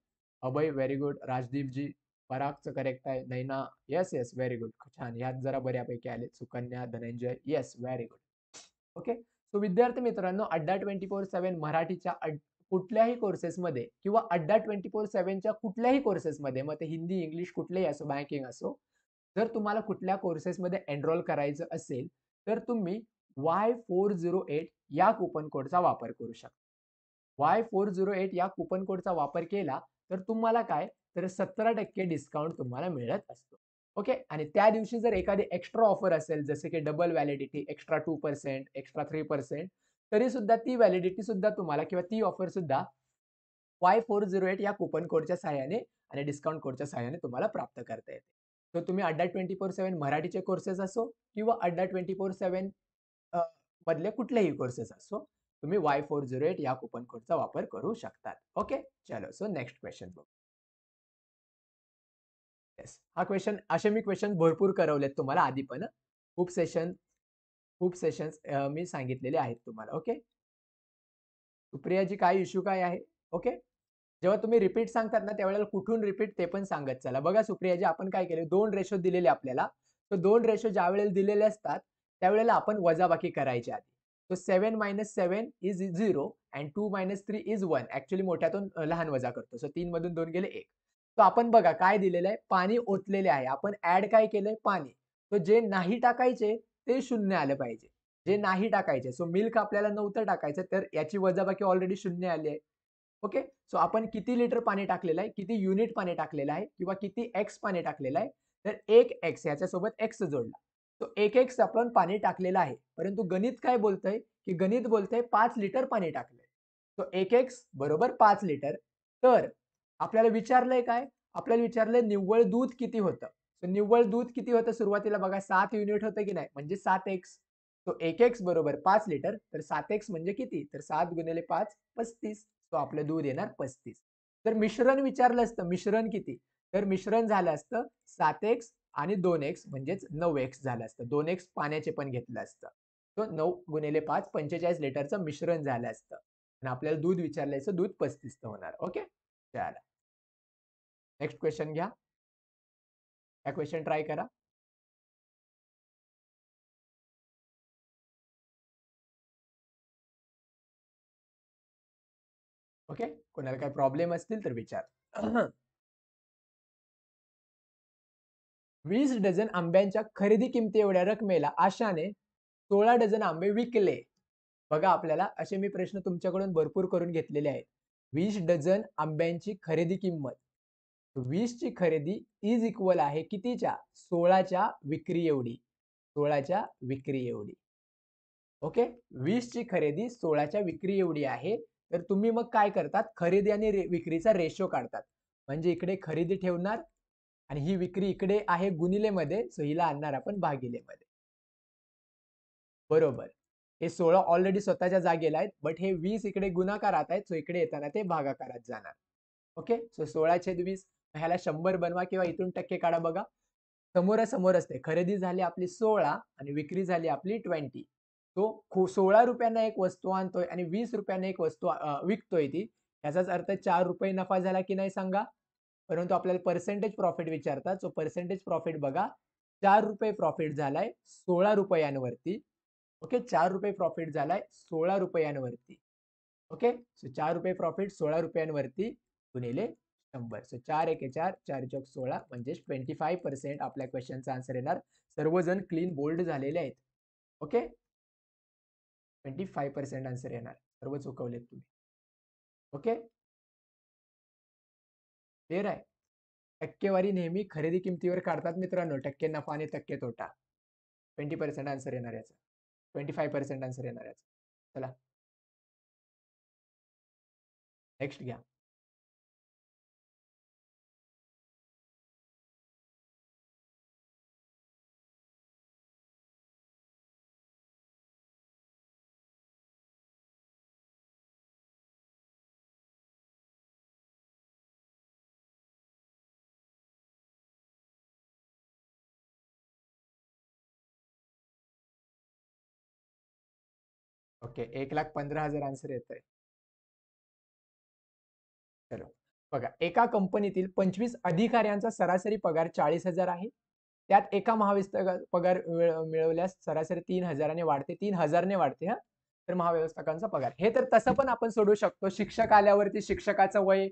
अभय व्हेरी गुड राजदीपजी परागचं करेक्ट आहे Naina yes yes very good छान यात जरा बऱ्यापैकी आले Sukanya Dhananjay yes very good okay so विद्यार्थी मित्रांनो अड्डा ट्वेंटी फोर सेव्हन मराठीच्या कुठल्याही कोर्सेसमध्ये किंवा अड्डा ट्वेंटी फोर सेव्हनच्या कुठल्याही कोर्सेसमध्ये मग ते हिंदी इंग्लिश कुठलेही असो बँकिंग असो जर तुम्हाला कुठल्या कोर्सेसमध्ये एनरोल करायचं असेल तर तुम्ही वाय फोर झिरो एट या कुपन कोडचा वापर करू शकता वाय फोर झिरो एट या कुपन कोडचा वापर केला तर तुम्हाला काय तर सतरा टक्के डिस्काउंट तुम्हाला मिळत असतो ओके आणि त्या दिवशी जर एखादी एक्स्ट्रा ऑफर असेल जसे की double validity extra two percent extra three percent तरी सुद्धा ती व्हॅलिडिटी सुद्धा तुम्हाला किंवा ती ऑफर सुद्धा वाय फोर झिरो एट या कुपन कोडच्या सहाय्याने आणि डिस्काउंट कोडच्या सहाय्याने तुम्हाला प्राप्त करता येते तर तुम्ही अड्डा ट्वेंटी फोर सेवन मराठीचे कोर्सेस असो किंवा अड्डा ट्वेंटी फोर सेवन मधले कुठलेही कोर्सेस असो तुम्ही वाय फोर झिरो एट या कुपन कोडचा वापर करू शकतात ओके चलो सो नेक्स्ट क्वेश्चन बघू येस हा क्वेश्चन असे मी क्वेश्चन भरपूर करवलेत तुम्हाला आधी पण खूप सेशन खूप सेशन्स मी सांगितलेले आहेत तुम्हाला ओके सुप्रियाजी काय इश्यू काय आहे ओके जेव्हा तुम्ही रिपीट सांगतात ना त्यावेळेला कुठून रिपीट ते पण सांगत चला बघा सुप्रियाजी आपण काय केले दोन रेशो दिलेले आपल्याला तर दोन रेशो ज्या वेळेला दिलेले असतात त्यावेळेला आपण वजाबाकी करायची आधी तो seven minus seven is zero and two minus three is one actually मोठ्यातून लहान वजा करतो सो तीन मधून दोन गेले एक तो आपण बघा काय दिलेलं आहे पाणी ओतलेले आहे आपण ऍड काय केलंय पाणी तो जे नाही टाकायचे ते शून्य आलं पाहिजे जे नाही टाकायचे सो मिल्क आपल्याला नव्हतं टाकायचं तर याची वजाबाकी ऑलरेडी शून्य आली आहे ओके सो आपण किती लिटर पाणी टाकलेलं आहे किती युनिट पाणी टाकलेलं आहे किंवा किती एक्स पाणी टाकलेलं आहे तर एक एक्स याच्यासोबत एक्स जोडला तो एक एक्स आपण पाणी टाकलेलं आहे परंतु गणित काय बोलतंय की गणित बोलतंय पाच लिटर पाणी टाकलंय तो एक एक्स बरोबर पाच लिटर तर आपल्याला विचारलंय काय आपल्याला विचारलंय निव्वळ दूध किती होतं निव्वळ दूध किती होतं सुरुवातीला बघा सात युनिट होतं की नाही म्हणजे सात एक्स तो एक एक्स बरोबर पाच लिटर तर सात एक्स म्हणजे किती तर सात गुणिले पाच पस्तीस तो आपलं दूध येणार पस्तीस तर मिश्रण विचारलं असतं मिश्रण किती तर मिश्रण झालं असतं सात एक्स आणि दोन एक्स म्हणजेच नऊ एक्स झालं असतं दोन एक्स पाण्याचे पण घेतलं असतं तो नऊ गुणिले पाच पंचेचाळीस लिटरचं मिश्रण झालं असतं आणि आपल्याला दूध विचारलं असतं दूध पस्तीस होणार ओके चला नेक्स्ट क्वेश्चन घ्या हा क्वेश्चन ट्राय करा ओके कोणाला काही प्रॉब्लेम असतील तर विचार वीस डझन आंब्यांच्या खरेदी किमती एवढ्या रकमेला आशाने सोळा डझन आंबे विकले बघा आपल्याला असे मी प्रश्न तुमच्याकडून भरपूर करून घेतलेले आहेत वीस डझन आंब्यांची खरेदी किंमत ची खरेदी इज इक्वल आहे कितीच्या सोळाच्या विक्री एवढी सोळाच्या विक्री एवढी ओके वीसची खरेदी सोळाच्या विक्री एवढी आहे तर तुम्ही मग काय करतात खरेदी आणि विक्रीचा रेशो काढतात म्हणजे इकडे खरेदी ठेवणार आणि ही विक्री इकडे आहे गुणिलेमध्ये सो हिला आणणार आपण भागिलेमध्ये बरोबर हे सोळा ऑलरेडी स्वतःच्या जागेला आहेत बट हे वीस इकडे गुणाकारात आहेत सो इकडे येताना ते भागाकारात जाणार ओके सो सोळा छेद वीस ह्याला शंभर बनवा किंवा इथून टक्के काढा बघा समोरासमोर असते खरेदी झाली आपली सोळा आणि विक्री झाली आपली ट्वेंटी तो खो सोळा रुपयांना एक वस्तू आणतोय आणि वीस रुपयांना एक वस्तू विकतोय ती याचाच अर्थ चार रुपये नफा झाला की नाही सांगा परंतु आपल्याला पर्सेंटेज प्रॉफिट विचारतात सो पर्सेंटेज प्रॉफिट बघा चार रुपये प्रॉफिट झालाय सोळा रुपयांवरती ओके चार रुपये प्रॉफिट झालाय सोळा रुपयांवरती ओके सो चार रुपये प्रॉफिट सोळा रुपयांवरती गुणिले शंभर सो चार एके चार चार चौक सोळा म्हणजे ट्वेंटी फाईव्ह पर्सेंट आपल्या क्वेश्चनचा आन्सर येणार सर्वजण क्लीन बोल्ड झालेले आहेत okay twenty five percent answer येणार सर्व चुकवलेत तुम्ही ओके क्लिअर आहे टक्केवारी नेहमी खरेदी किमतीवर काढतात मित्रांनो टक्के नफा आणि टक्के तोटा ट्वेंटी पर्सेंट आन्सर येणार याचा ट्वेंटी फाईव्ह पर्सेंट आन्सर येणार याचा चला नेक्स्ट घ्या ओके एक लाख पंधरा हजार आन्सर येत आहे बघा एका कंपनीतील पंचवीस अधिकाऱ्यांचा सरासरी पगार चाळीस हजार आहे त्यात एका महाव्यवस्था पगार मिळवल्यास सरासरी तीन हजाराने वाढते तीन हजारने वाढते हा तर महाव्यवस्थाकांचा पगार हे तर तसं पण आपण सोडू शकतो शिक्षक आल्यावरती शिक्षकाचं वय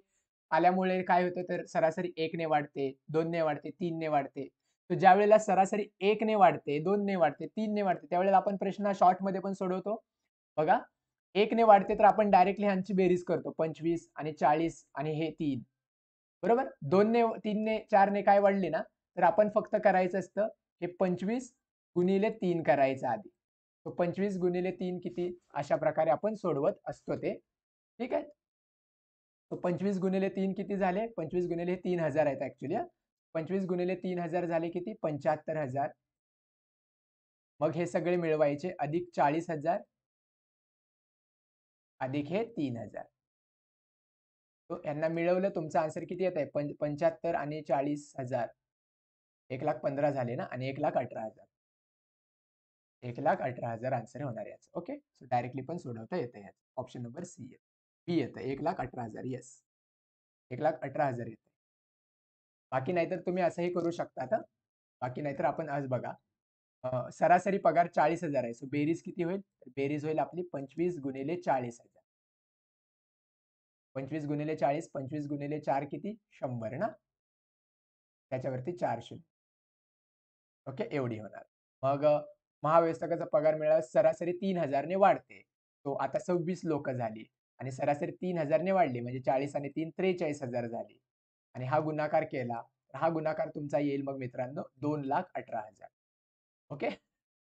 आल्यामुळे काय होतं तर सरासरी ने वाढते दोनने वाढते तीनने वाढते तर ज्या वेळेला सरासरी ने वाढते दोनने वाढते तीनने वाढते त्यावेळेला आपण प्रश्न शॉर्टमध्ये पण सोडवतो बघा एक ने वाढते तर आपण डायरेक्टली ह्यांची बेरीज करतो पंचवीस आणि चाळीस आणि हे तीन बरोबर दोन ने चार चारने काय वाढले ना तर आपण फक्त करायचं असतं हे पंचवीस गुणिले तीन करायचं आधी तो पंचवीस गुणिले तीन किती अशा प्रकारे आपण सोडवत असतो ते ठीक आहे तो पंचवीस गुणिले तीन किती झाले पंचवीस गुणिले तीन हजार आहेत ऍक्च्युली पंचवीस गुणिले तीन हजार झाले किती पंच्याहत्तर हजार मग हे सगळे मिळवायचे अधिक चाळीस हजार अधिक हे तीन हजार तो यांना मिळवलं तुमचा आन्सर किती येत आहे पंचाहत्तर आणि चाळीस हजार एक लाख पंधरा झाले ना आणि एक लाख अठरा हजार एक लाख अठरा हजार आन्सर होणार याचं ओके सो डायरेक्टली पण सोडवता येतं याच ऑप्शन नंबर सी येत बी येतं एक लाख अठरा हजार येस एक लाख अठरा हजार येत बाकी नाहीतर तुम्ही असंही करू शकता आता बाकी नाहीतर आपण आज बघा सरासरी पगार चाळीस हजार आहे सो बेरीज किती होईल बेरीज होईल आपली पंचवीस गुणिले चाळीस हजार पंचवीस गुणिले चाळीस पंचवीस गुणिले चार किती शंभर ना त्याच्यावरती शून्य ओके एवढी होणार मग महाव्यवस्थाकाचा पगार मिळाला सरासरी तीन हजारने वाढते तो आता सव्वीस लोक झाली आणि सरासरी तीन हजारने वाढली म्हणजे चाळीस आणि तीन त्रेचाळीस हजार झाली आणि हा गुन्हाकार केला हा गुन्हाकार तुमचा येईल मग मित्रांनो दोन लाख अठरा हजार ओके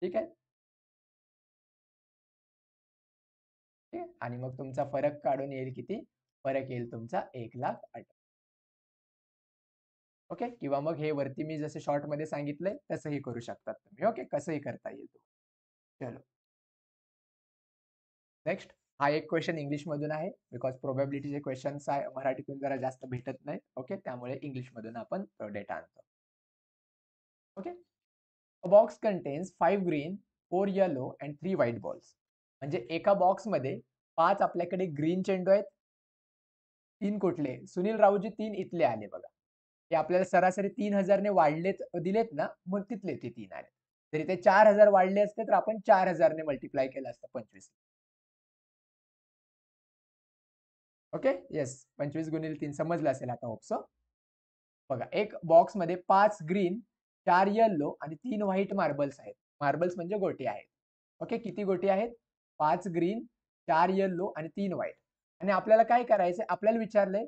ठीक आहे आणि मग तुमचा फरक काढून येईल किती फरक येईल तुमचा एक लाख अठरा ओके किंवा मग हे वरती मी जसे शॉर्ट मध्ये सांगितलंय तसंही करू शकतात तुम्ही ओके कसंही करता येईल चलो नेक्स्ट हा एक क्वेश्चन इंग्लिश मधून आहे बिकॉज क्वेश्चन्स क्वेश्चन मराठीतून जरा जास्त भेटत नाही ओके त्यामुळे इंग्लिश मधून आपण डेटा आणतो okay A box contains green green, four yellow and three white balls. म्हणजे एका बॉक्समध्ये पाच आपल्याकडे ग्रीन चेंडू आहेत तीन कुठले सुनील राऊजी तीन इथले आले बघा ते आपल्याला सरासरी तीन हजारने वाढलेत दिलेत ना मग तिथले ते तीन आले जरी ते चार हजार वाढले असते तर आपण चार हजारने मल्टिप्लाय केलं असतं पंचवीस ओके येस पंचवीस गुणिले तीन समजलं असेल आता होपसो बघा एक बॉक्समध्ये पाच ग्रीन चार येलो आणि तीन व्हाईट मार्बल्स आहेत मार्बल्स म्हणजे गोटी आहेत ओके किती गोटी आहेत पाच ग्रीन चार येलो आणि तीन व्हाईट आणि आपल्याला काय करायचं आपल्याला विचारलंय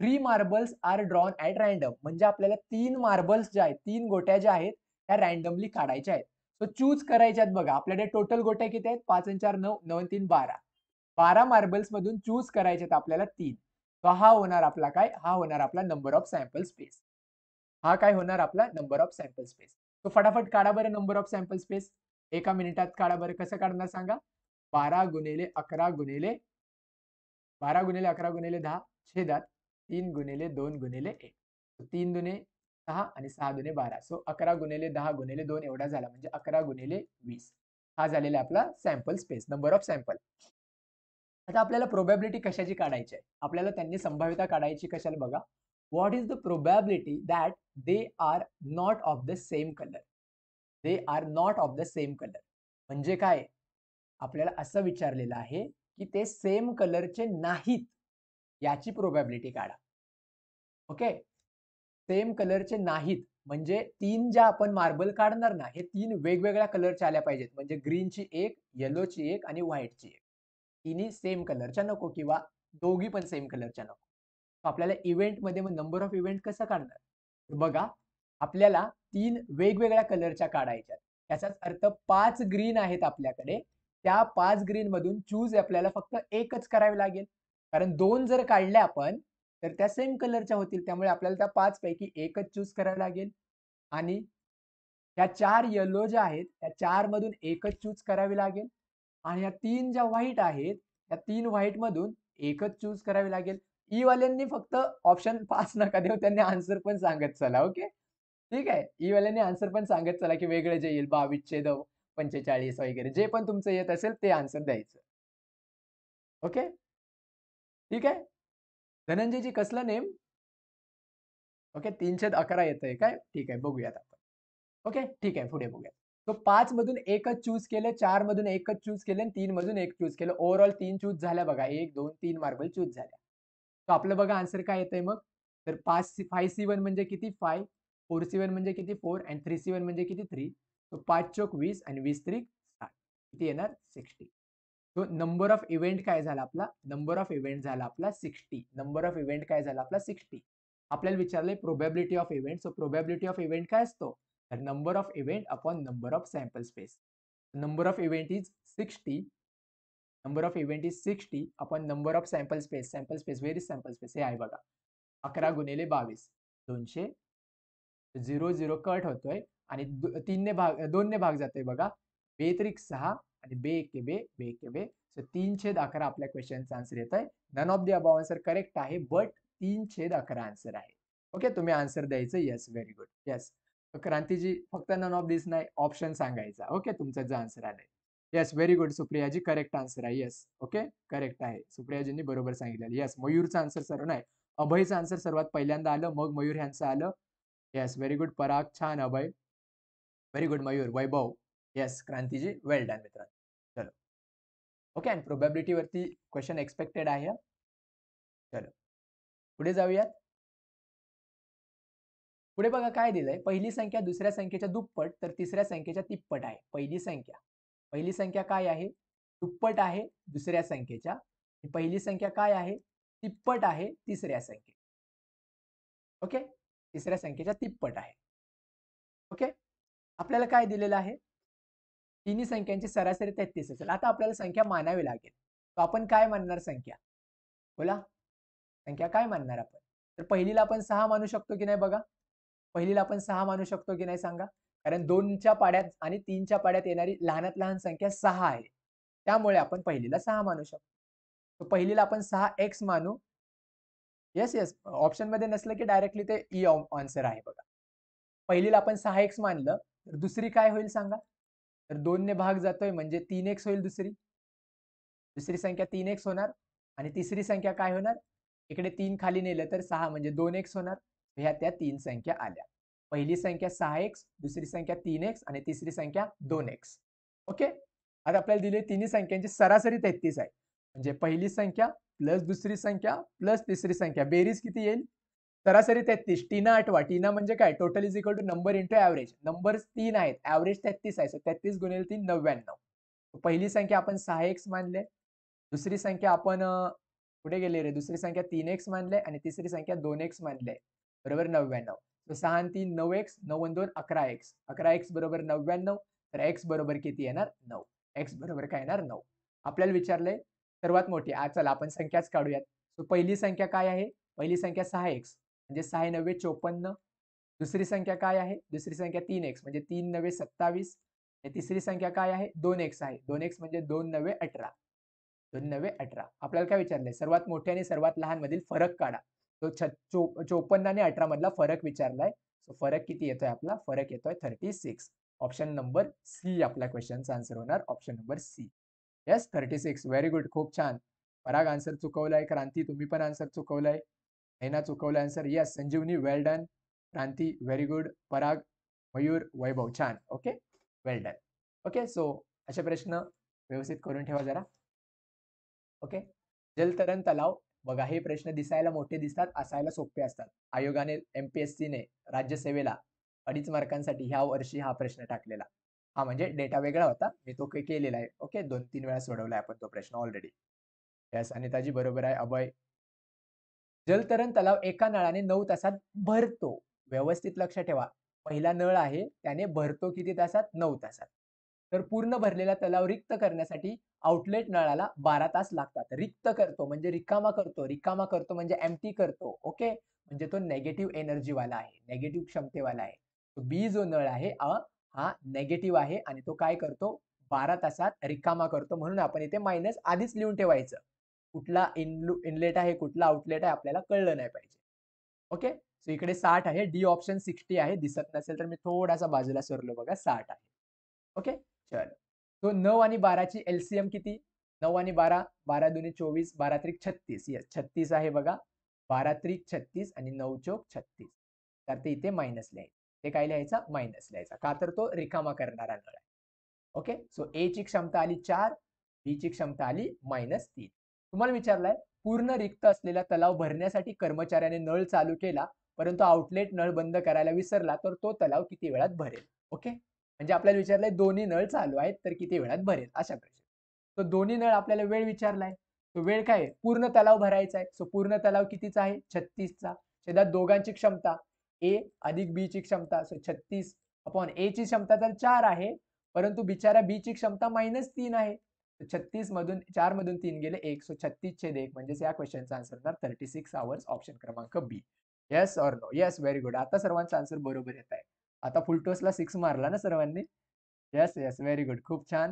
three marbles are drawn at random म्हणजे आपल्याला तीन मार्बल्स ज्या आहेत तीन गोट्या ज्या आहेत त्या रॅन्डमली काढायच्या आहेत सो चूज करायच्या बघा आपल्याकडे टोटल गोट्या किती आहेत पाच आणि चार नऊ नऊ तीन बारा बारा मार्बल्स मधून चूज करायचे आपल्याला तीन तो हा होणार आपला काय हा होणार आपला नंबर ऑफ सॅम्पल स्पेस हा काय होणार आपला नंबर ऑफ सॅम्पल स्पेस तो फटाफट काढा बरं नंबर ऑफ सॅम्पल स्पेस एका मिनिटात काढा बरं कसं काढणार सांगा बारा गुणिले अकरा गुणिले बारा गुणिले अकरा गुणिले दहा छेदात तीन गुणिले दोन गुणिले एक तीन दुने सहा आणि सहा दुने बारा सो अकरा गुणिले दहा गुणिले दोन एवढा झाला म्हणजे अकरा गुणिले वीस हा झालेला आपला sample space number of sample आता आपल्याला प्रोबॅबिलिटी कशाची काढायची आहे आपल्याला त्यांनी संभाव्यता काढायची कशाला बघा what is the probability that they are not of the same color they are not of the same colour म्हणजे काय आपल्याला असं विचारलेलं आहे की ते सेम कलरचे नाहीत याची प्रोबॅबिलिटी काढा ओके सेम कलरचे नाहीत म्हणजे तीन ज्या आपण मार्बल काढणार ना हे तीन वेगवेगळ्या कलरच्या आल्या पाहिजेत म्हणजे ग्रीनची एक येलोची एक आणि व्हाईटची एक तिन्ही सेम कलरच्या नको किंवा दोघी पण सेम कलरच्या नको आपल्याला इव्हेंटमध्ये मग नंबर ऑफ इव्हेंट कसं काढणार बघा आपल्याला तीन वेगवेगळ्या कलरच्या काढायच्या याचाच अर्थ पाच ग्रीन आहेत आपल्याकडे त्या पाच ग्रीन मधून चूज आपल्याला फक्त एकच करावी लागेल कारण दोन जर काढल्या आपण तर त्या सेम कलरच्या होतील त्यामुळे आपल्याला त्या पाच पैकी एकच चूज करावी लागेल आणि या चार येलो ज्या आहेत त्या चार मधून एकच चूज करावी लागेल आणि या तीन ज्या व्हाईट आहेत त्या तीन व्हाईट मधून एकच चूज करावी लागेल ई वाल्यांनी फक्त ऑप्शन पास नका देऊ त्यांनी आन्सर पण सांगत चला ओके ठीक आहे ई वाल्यांनी आन्सर पण सांगत चला की वेगळे जे येईल चे दव पंचेचाळीस वगैरे जे पण तुमचं येत असेल ते आन्सर द्यायचं ओके ठीक आहे धनंजयजी कसलं नेम ओके तीनशे अकरा येत आहे काय ठीक आहे बघूयात आपण ओके ठीक आहे पुढे बघूया तो पाच मधून एकच चूज केलं चार मधून एकच चूज केलं तीन मधून एक चूज केलं ओव्हरऑल तीन चूज झाल्या बघा एक दोन तीन मार्बल चूज झाल्या तो आपलं बघा आन्सर काय येतंय मग तर पाच सी फाय सी म्हणजे किती फाय फोर सी म्हणजे किती फोर अँड थ्री सी म्हणजे किती थ्री सो पाच चोक वीस आणि वीस थ्री साठ किती येणार sixty so number of event काय झाला आपला नंबर ऑफ इव्हेंट झाला आपला सिक्स्टी नंबर ऑफ इव्हेंट काय झाला आपला सिक्स्टी आपल्याला विचारले probability of event so probability of event काय असतो तर number of event upon number of sample space number of event is sixty number of event is sixty आपण number of sample space sample space very sample space हे आहे बघा अकरा गुणिले बावीस दोनशे झिरो झिरो कट होतोय आणि तीनने भाग दोनने भाग जातोय बघा त्रिक सहा आणि बे एके बे बे एके बे सो तीन छेद अकरा आपल्या क्वेश्चनचा आन्सर येत आहे none of the above answer correct आहे बट तीन छेद अकरा आन्सर आहे ओके तुम्ही आन्सर द्यायचं yes very good yes Krantiji फक्त नन ऑफ दिस नाही ऑप्शन सांगायचा ओके तुमचा जो आन्सर आलाय yes very good Supriyaji correct answer आहे येस ओके करेक्ट आहे सुप्रियाजींनी बरोबर सांगितलेलं येस मयूरचा आन्सर सर्व नाही अभयचं आन्सर सर्वात पहिल्यांदा आलं मग मयूर ह्यांचं आलं येस व्हेरी गुड पराग छान Abhay very good Mayur Vaibhav yes Krantiji well done मित्रांनो चलो ओके अँड प्रोबॅबिलिटी वरती क्वेश्चन एक्सपेक्टेड आहे चलो पुढे जाऊयात पुढे बघा काय दिलंय पहिली संख्या दुसऱ्या संख्येच्या दुप्पट तर तिसऱ्या संख्येच्या तिप्पट आहे पहिली संख्या पहिली संख्या काय आहे दुप्पट आहे दुसऱ्या संख्येच्या पहिली संख्या काय आहे तिप्पट आहे तिसऱ्या संख्ये ओके तिसऱ्या संख्येच्या तिप्पट आहे ओके आपल्याला काय दिलेलं आहे तिन्ही संख्यांची सरासरी तेहतीस असेल आता आपल्याला संख्या मानावी लागेल तो आपण काय मानणार संख्या बोला संख्या काय मानणार आपण तर पहिलीला आपण सहा मानू शकतो की नाही बघा पहिलीला आपण सहा मानू शकतो की नाही सांगा कारण दोनच्या पाड्यात आणि तीनच्या पाड्यात येणारी लहानात लहान संख्या सहा आहे त्यामुळे आपण पहिलीला सहा मानू शकतो पहिलीला आपण सहा एक्स मानू येस येस ऑप्शनमध्ये नसलं की डायरेक्टली ते ई e आन्सर आहे बघा पहिलीला आपण सहा एक्स मानलं तर दुसरी काय होईल सांगा तर दोनने भाग जातोय म्हणजे तीन एक्स होईल दुसरी दुसरी संख्या तीन एक्स होणार आणि तिसरी संख्या काय होणार इकडे तीन खाली नेलं तर सहा म्हणजे दोन एक्स होणार ह्या त्या तीन संख्या आल्या पहिली संख्या सहा एक्स दुसरी संख्या तीन एक्स आणि तिसरी संख्या दोन एक्स ओके आता आपल्याला दिले तिन्ही संख्यांची सरासरी तेहतीस आहे म्हणजे पहिली संख्या प्लस दुसरी संख्या प्लस तिसरी संख्या बेरीज किती येईल सरासरी तेहतीस टीना आठवा टीना म्हणजे काय total is equal to number into average number तीन आहेत ऍव्हरेज तेहतीस आहे सो तेहतीस गुणेल तीन नव्याण्णव पहिली संख्या आपण सहा एक्स मानले दुसरी संख्या आपण कुठे गेले रे दुसरी संख्या तीन एक्स मानले आणि तिसरी संख्या दोन एक्स मानले बरोबर नव्याण्णव सहा तीन नऊ एक्स नऊ दोन अकरा एक्स अकरा एक्स बरोबर नव्याण्णव तर एक्स बरोबर किती येणार नऊ एक्स बरोबर काय येणार नऊ आपल्याला विचारलंय सर्वात मोठी आज चला आपण संख्याच काढूयात सो पहिली संख्या काय आहे पहिली संख्या सहा एक्स म्हणजे सहा नव्वे चोपन्न दुसरी संख्या काय आहे दुसरी संख्या तीन एक्स म्हणजे तीन नवे सत्तावीस तिसरी संख्या काय आहे दोन एक्स आहे दोन एक्स म्हणजे दोन नवे अठरा दोन नवे अठरा आपल्याला काय विचारलंय सर्वात मोठे आणि सर्वात लहान मधील फरक काढा तो छ चोपन्न आणि अठरा मधला फरक विचारलाय सो फरक किती येतोय आपला फरक येतोय thirty six option number C आपला क्वेश्चनचा आन्सर होणार option number C yes thirty six very good खूप छान पराग आन्सर चुकवलाय क्रांती तुम्ही पण आन्सर चुकवलाय नैना चुकवलाय answer yes Sanjivani well done Kranti very good Parag Mayur Vaibhav छान okay well done okay so असे प्रश्न व्यवस्थित करून ठेवा जरा ओके जलतरण तलाव बघा हे प्रश्न दिसायला मोठे दिसतात असायला सोपे असतात आयोगाने एमपीएससीने राज्यसेवेला अडीच मार्कांसाठी ह्या वर्षी हा प्रश्न टाकलेला हा म्हणजे डेटा वेगळा होता मी तो केलेला आहे ओके दोन तीन वेळा सोडवलाय आपण तो प्रश्न ऑलरेडी यस अनिताजी बरोबर आहे अभय जलतरण तलाव एका नळाने नऊ तासात भरतो व्यवस्थित लक्षात ठेवा पहिला नळ आहे त्याने भरतो किती तासात नऊ तासात तर पूर्ण भरलेला तलाव रिक्त करण्यासाठी आउटलेट नळाला बारा तास लागतात रिक्त करतो म्हणजे रिकामा करतो रिकामा करतो म्हणजे एमटी करतो ओके म्हणजे तो नेगेटिव्ह एनर्जीवाला आहे नेगेटिव्ह क्षमतेवाला आहे तो बी जो नळ आहे अ हा नेगेटिव्ह आहे आणि तो काय करतो बारा तासात रिकामा करतो म्हणून आपण इथे मायनस आधीच लिहून ठेवायचं कुठला इनलेट आहे कुठला आउटलेट आहे आपल्याला कळलं नाही पाहिजे ओके सो इकडे साठ आहे डी ऑप्शन सिक्स्टी आहे दिसत नसेल तर मी थोडासा बाजूला सरलो बघा साठ आहे ओके चल तो नऊ आणि बाराची एलसीएम किती नऊ आणि बारा बारा दोन्ही चोवीस बारा त्रिक छत्तीस येस छत्तीस आहे बघा बारा त्रिक छत्तीस आणि नऊ चौक छत्तीस तर ते इथे मायनस लिहायचं ते काय लिहायचा मायनस लिहायचा का तर तो रिकामा करणारा नळ आहे ओके सो ए ची क्षमता आली चार बी ची क्षमता आली मायनस तीन तुम्हाला विचारलाय पूर्ण रिक्त असलेला तलाव भरण्यासाठी कर्मचाऱ्याने नळ चालू केला परंतु आउटलेट नळ बंद करायला विसरला तर तो तलाव किती वेळात भरेल ओके म्हणजे आपल्याला विचारलंय दोन्ही नळ चालू आहेत तर किती वेळात भरेल अशा प्रश्न तर दोन्ही नळ आपल्याला वेळ विचारलाय तो वेळ काय आहे पूर्ण तलाव भरायचा आहे सो पूर्ण तलाव कितीचा आहे छत्तीसचा छेदात दोघांची क्षमता ए अधिक बी ची क्षमता सो छत्तीस अपॉन ए ची क्षमता तर चार आहे परंतु बिचारा बी ची क्षमता मायनस तीन आहे छत्तीस मधून चार मधून तीन गेले एक सो छत्तीस छेद एक म्हणजेच या क्वेश्चनचा आन्सर होणार थर्टी सिक्स आवर्स ऑप्शन क्रमांक B yes or no yes very good आता सर्वांचा आन्सर बरोबर येत आहे आता फुलटोसला सिक्स मारला ना सर्वांनी येस येस व्हेरी गुड खूप छान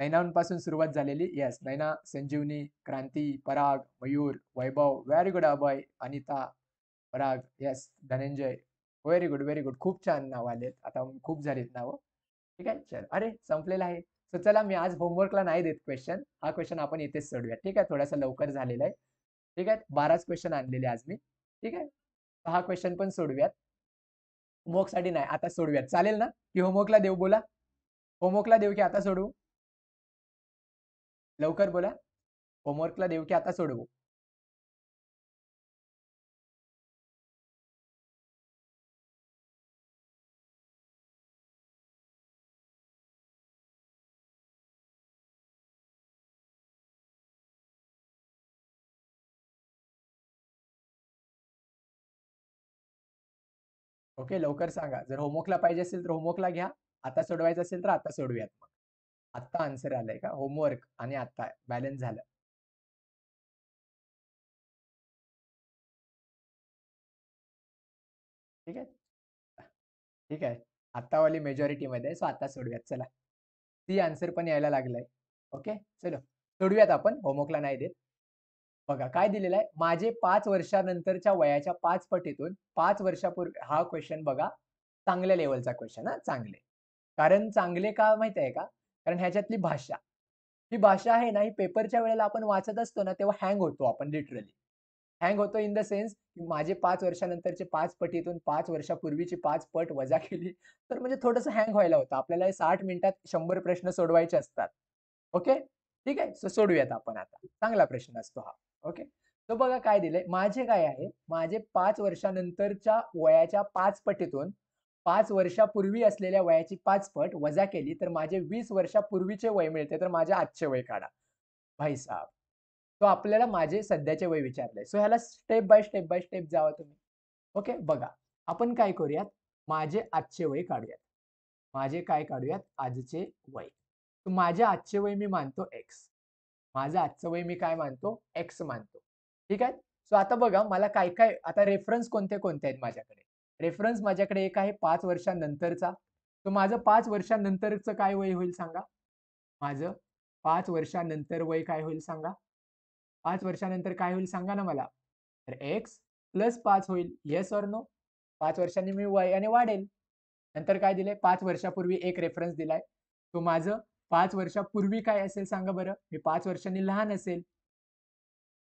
नैनांपासून सुरुवात झालेली yes Naina Sanjivani Kranti Parag Mayur Vaibhav very good Abhay Anita Parag yes Dhananjay very good very good खूप छान नाव आलेत आता खूप झालेत नावं ठीक आहे चल अरे संपलेलं आहे सो चला मी आज होमवर्कला नाही देत क्वेश्चन हा क्वेश्चन आपण इथेच सोडूया ठीक आहे थोडासा लवकर झालेला आहे ठीक आहे बाराच क्वेश्चन आणलेले आज मी ठीक आहे हा क्वेश्चन पण सोडूयात साठी नाही आता सोडूयात चालेल ना की होमवर्कला देऊ बोला होमवर्कला देऊ की आता सोडवू लवकर बोला होमवर्कला देऊ की आता सोडवू ओके लवकर सांगा जर होमवर्कला पाहिजे असेल तर होमवर्कला घ्या आता सोडवायचं असेल तर आता सोडवूयात मग आत्ता आन्सर आलाय का होमवर्क आणि आता बॅलन्स झालं ठीक आहे ठीक आहे आत्तावाली मेजॉरिटीमध्ये सो आता सोडूयात चला ती आन्सर पण यायला लागलाय ओके चलो सोडूयात आपण होमवर्कला नाही देत बघा काय दिलेलं आहे माझे पाच वर्षानंतरच्या वयाच्या पाच पटीतून पाच वर्षापूर्वी हा क्वेश्चन बघा चांगल्या लेवलचा क्वेश्चन हा चांगले कारण चांगले का माहित आहे का कारण ह्याच्यातली भाषा ही भाषा आहे ना ही पेपरच्या वेळेला आपण वाचत असतो ना तेव्हा हँग होतो आपण लिटरली हँग होतो इन द सेन्स की माझे पाच वर्षानंतरचे पाच पटीतून पाच वर्षापूर्वीची पाच पट वजा केली तर म्हणजे थोडंसं हँग व्हायला होतं आपल्याला साठ मिनिटात शंभर प्रश्न सोडवायचे असतात ओके ठीक आहे सो सोडूयात आपण आता चांगला प्रश्न असतो हा ओके तो बघा काय दिले माझे काय आहे माझे पाच वर्षानंतरच्या वयाच्या पाच पटीतून पाच वर्षापूर्वी असलेल्या वयाची पाच पट वजा केली तर माझे वीस वर्षापूर्वीचे वय मिळते तर माझे आजचे वय काढा भाई साहेब तो आपल्याला माझे सध्याचे वय विचारले सो ह्याला step by step by step जावा तुम्ही ओके बघा आपण काय करूयात माझे आजचे वय काढूयात माझे काय काढूयात आजचे वय माझे आजचे वय मी मानतो एक्स माझं आजचं वय मी काय मानतो एक्स मानतो ठीक आहे सो आता बघा मला काय काय आता रेफरन्स कोणते कोणते आहेत माझ्याकडे रेफरन्स माझ्याकडे एक आहे पाच वर्षांनंतरचा तो माझं पाच वर्षांनंतरचं काय वय होईल सांगा माझं पाच वर्षानंतर वय काय होईल सांगा पाच वर्षानंतर काय होईल सांगा ना मला तर एक्स प्लस पाच होईल येस और नो पाच वर्षांनी मी आणि वाढेल नंतर काय दिले पाच वर्षापूर्वी एक रेफरन्स दिलाय तो माझं पाच वर्षापूर्वी काय असेल सांगा बरं मी पाच वर्षांनी लहान असेल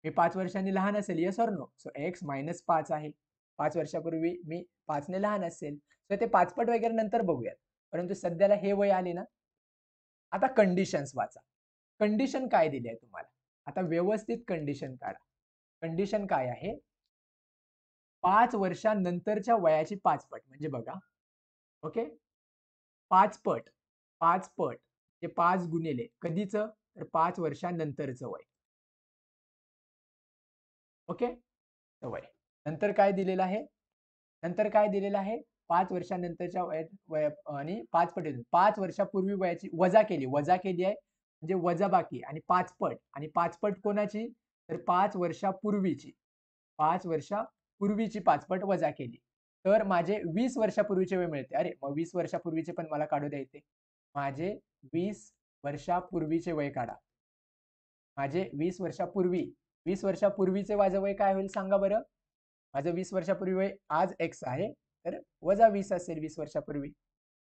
मी पाच वर्षांनी लहान असेल yes or no so X minus पाच आहे पाच वर्षापूर्वी मी पाचने लहान असेल तर ते पाचपट वगैरे नंतर बघूयात परंतु सध्याला हे वय आले ना आता कंडिशन्स वाचा कंडिशन काय दिली आहे तुम्हाला आता व्यवस्थित कंडिशन काढा कंडिशन काय आहे पाच वर्षानंतरच्या वयाची पाचपट म्हणजे बघा ओके पाचपट पट ते पाच गुणिले कधीच तर पाच वर्षानंतरचं वय ओके वय नंतर काय दिलेलं आहे नंतर काय दिलेलं आहे पाच वर्षानंतरच्या वयात वय आणि पाच पट पाच वर्षापूर्वी वयाची वजा केली वजा केली आहे म्हणजे वजा बाकी आणि पाच पट आणि पाच पट कोणाची तर पाच वर्षापूर्वीची पाच वर्षापूर्वीची पाच पट वजा केली तर माझे वीस वर्षापूर्वीचे वय मिळते अरे मग वीस वर्षापूर्वीचे पण मला काढू द्यायचे माझे वीस वर्षापूर्वीचे वय काढा माझे वीस वर्षापूर्वी वीस वर्षापूर्वीचे माझं वय काय होईल सांगा बरं माझं वीस वर्षापूर्वी वय आज एक्स आहे तर वजा वीस असेल वीस वर्षापूर्वी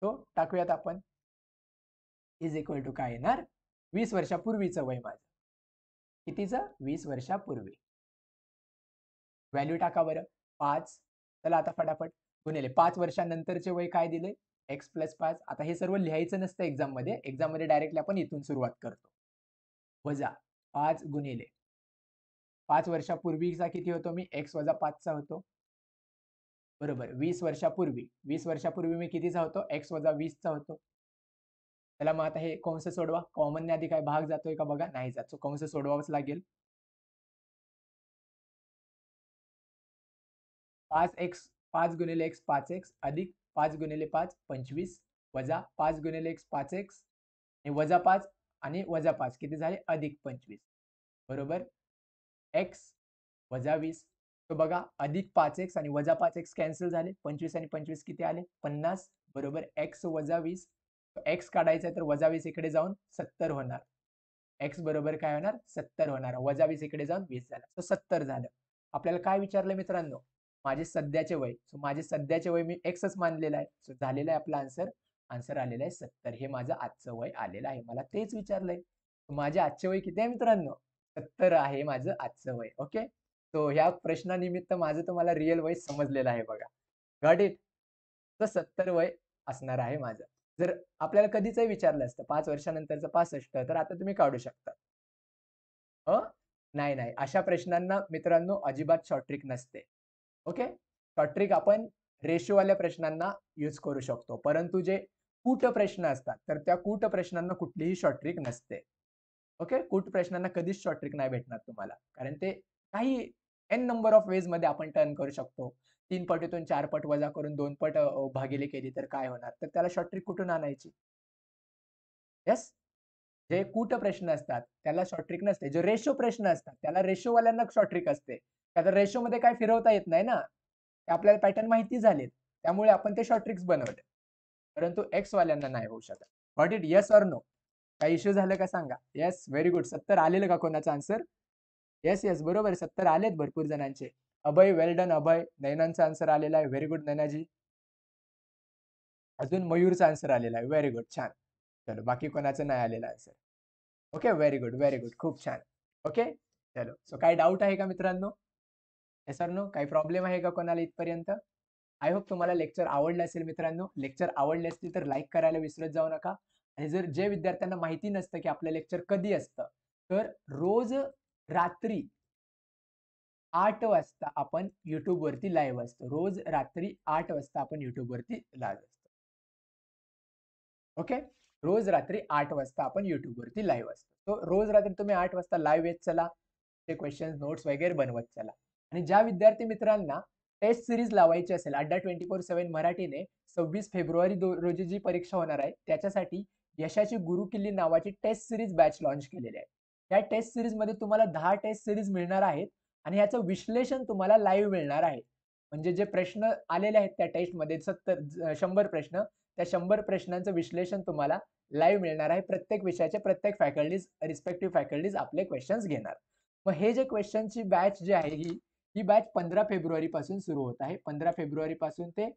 तो टाकूयात आपण इज इक्वल टू काय येणार वीस वर्षापूर्वीचं वय माझं कितीचं वीस वर्षापूर्वी व्हॅल्यू टाका बरं पाच चला आता फटाफट गुणिले पाच वर्षानंतरचे वय काय दिले एक्स प्लस पाच आता हे सर्व लिहायचं नसतं एक्झाममध्ये एक्झाममध्ये डायरेक्टली आपण इथून सुरुवात करतो वजा पाच गुणिले पाच वर्षापूर्वीचा किती होतो मी एक्स वजा पाचचा होतो बरोबर वीस वर्षापूर्वी वीस वर्षापूर्वी मी कितीचा होतो एक्स वजा वीसचा होतो त्याला मग आता हे कंस सोडवा ने आधी काय भाग जातोय का बघा नाही जात सो कंस सोडवावाच लागेल पाच एक्स पाच गुणिले एक्स पाच एक्स अधिक पाच गुणिले पाच पंचवीस वजा पाच गुणिले एक्स पाच एक्स आणि वजा पाच आणि वजा पाच किती झाले अधिक पंचवीस बरोबर एक्स वजा वीस तो बघा अधिक पाच एक्स आणि वजा पाच एक्स कॅन्सल झाले पंचवीस आणि पंचवीस किती आले पन्नास बरोबर एक्स वजा वीस एक्स काढायचा तर वजा वीस इकडे जाऊन सत्तर होणार एक्स बरोबर काय होणार सत्तर होणार वजा वीस इकडे जाऊन वीस झाला सत्तर झालं आपल्याला काय विचारलं मित्रांनो माझे सध्याचे वय सो माझे सध्याचे वय मी एक्सच मानलेलं आहे सो झालेलं आहे आपला आन्सर आन्सर आलेलं आहे सत्तर हे माझं आजचं वय आलेलं आहे मला तेच विचारलंय माझे आजचे वय किती आहे मित्रांनो सत्तर आहे माझं आजचं वय ओके सो ह्या प्रश्नानिमित्त माझं तुम्हाला रिअल वय समजलेलं आहे बघा गॉट इट तर सत्तर वय असणार आहे माझं जर आपल्याला कधीच विचारलं असतं पाच वर्षानंतरचं पासष्ट तर आता तुम्ही काढू शकता अ नाही नाही अशा प्रश्नांना मित्रांनो अजिबात शॉर्ट ट्रिक नसते ओके ट्रिक आपण रेशोवाल्या प्रश्नांना यूज करू शकतो परंतु जे कूट प्रश्न असतात तर त्या कूट प्रश्नांना कुठलीही ट्रिक नसते ओके कूट प्रश्नांना कधीच ट्रिक नाही भेटणार तुम्हाला कारण ते काही एन नंबर ऑफ वेज मध्ये आपण टर्न करू शकतो तीन पटीतून चार पट वजा करून दोन पट भागिले केली तर काय होणार तर त्याला ट्रिक कुठून आणायची यस जे कूट प्रश्न असतात त्याला ट्रिक नसते जे रेशो प्रश्न असतात त्याला शॉर्ट ट्रिक असते रेशो मध्ये काय फिरवता येत नाही ना आपल्याला पॅटर्न माहिती झालेत त्यामुळे आपण ते शॉर्ट ट्रिक्स बनवले परंतु एक्स वाल्यांना नाही होऊ शकत what it yes or no काय इश्यू झालं का सांगा येस व्हेरी गुड सत्तर आलेलं का कोणाचा आन्सर येस येस बरोबर सत्तर आलेत भरपूर जणांचे अभय वेल डन अभय नैनांचा आन्सर आलेला आहे व्हेरी गुड नैनाजी अजून मयूरचा आन्सर आलेला आहे व्हेरी गुड छान चलो बाकी कोणाचं नाही आलेला answer okay very good very good खूप छान ओके चलो सो काय डाऊट आहे का मित्रांनो सर नो काही प्रॉब्लेम आहे का कोणाला इथपर्यंत आय होप तुम्हाला लेक्चर आवडलं असेल मित्रांनो लेक्चर आवडले असतील तर लाईक करायला विसरत जाऊ नका आणि जर जे विद्यार्थ्यांना माहिती नसतं की आपलं लेक्चर कधी असतं तर रोज रात्री आठ वाजता आपण युट्यूबवरती लाईव्ह असतो रोज रात्री आठ वाजता आपण युट्यूबवरती लाईव्ह असतो ओके रोज रात्री आठ वाजता आपण युट्यूबवरती लाईव्ह असतो रोज रात्री तुम्ही आठ वाजता लाईव्ह येत चला ते क्वेश्चन नोट्स वगैरे बनवत चला आणि ज्या विद्यार्थी मित्रांना टेस्ट सिरीज लावायची असेल अड्डा ट्वेंटी फोर सेव्हन मराठीने सव्वीस फेब्रुवारी रोजी जी परीक्षा होणार आहे त्याच्यासाठी यशाची गुरुकिल्ली नावाची टेस्ट सिरीज बॅच लॉन्च केलेली आहे या टेस्ट सिरीजमध्ये तुम्हाला दहा टेस्ट सिरीज मिळणार आहेत आणि ह्याचं विश्लेषण तुम्हाला लाईव्ह मिळणार आहे म्हणजे जे प्रश्न आलेले आहेत त्या टेस्टमध्ये सत्तर शंभर प्रश्न त्या शंभर प्रश्नांचं विश्लेषण तुम्हाला लाईव्ह मिळणार आहे प्रत्येक विषयाचे प्रत्येक फॅकल्टीज रिस्पेक्टिव्ह फॅकल्टीज आपले क्वेश्चन्स घेणार मग हे जे क्वेश्चनची बॅच जी आहे ही ही बॅच पंधरा फेब्रुवारी पासून सुरू होत आहे पंधरा पासून ते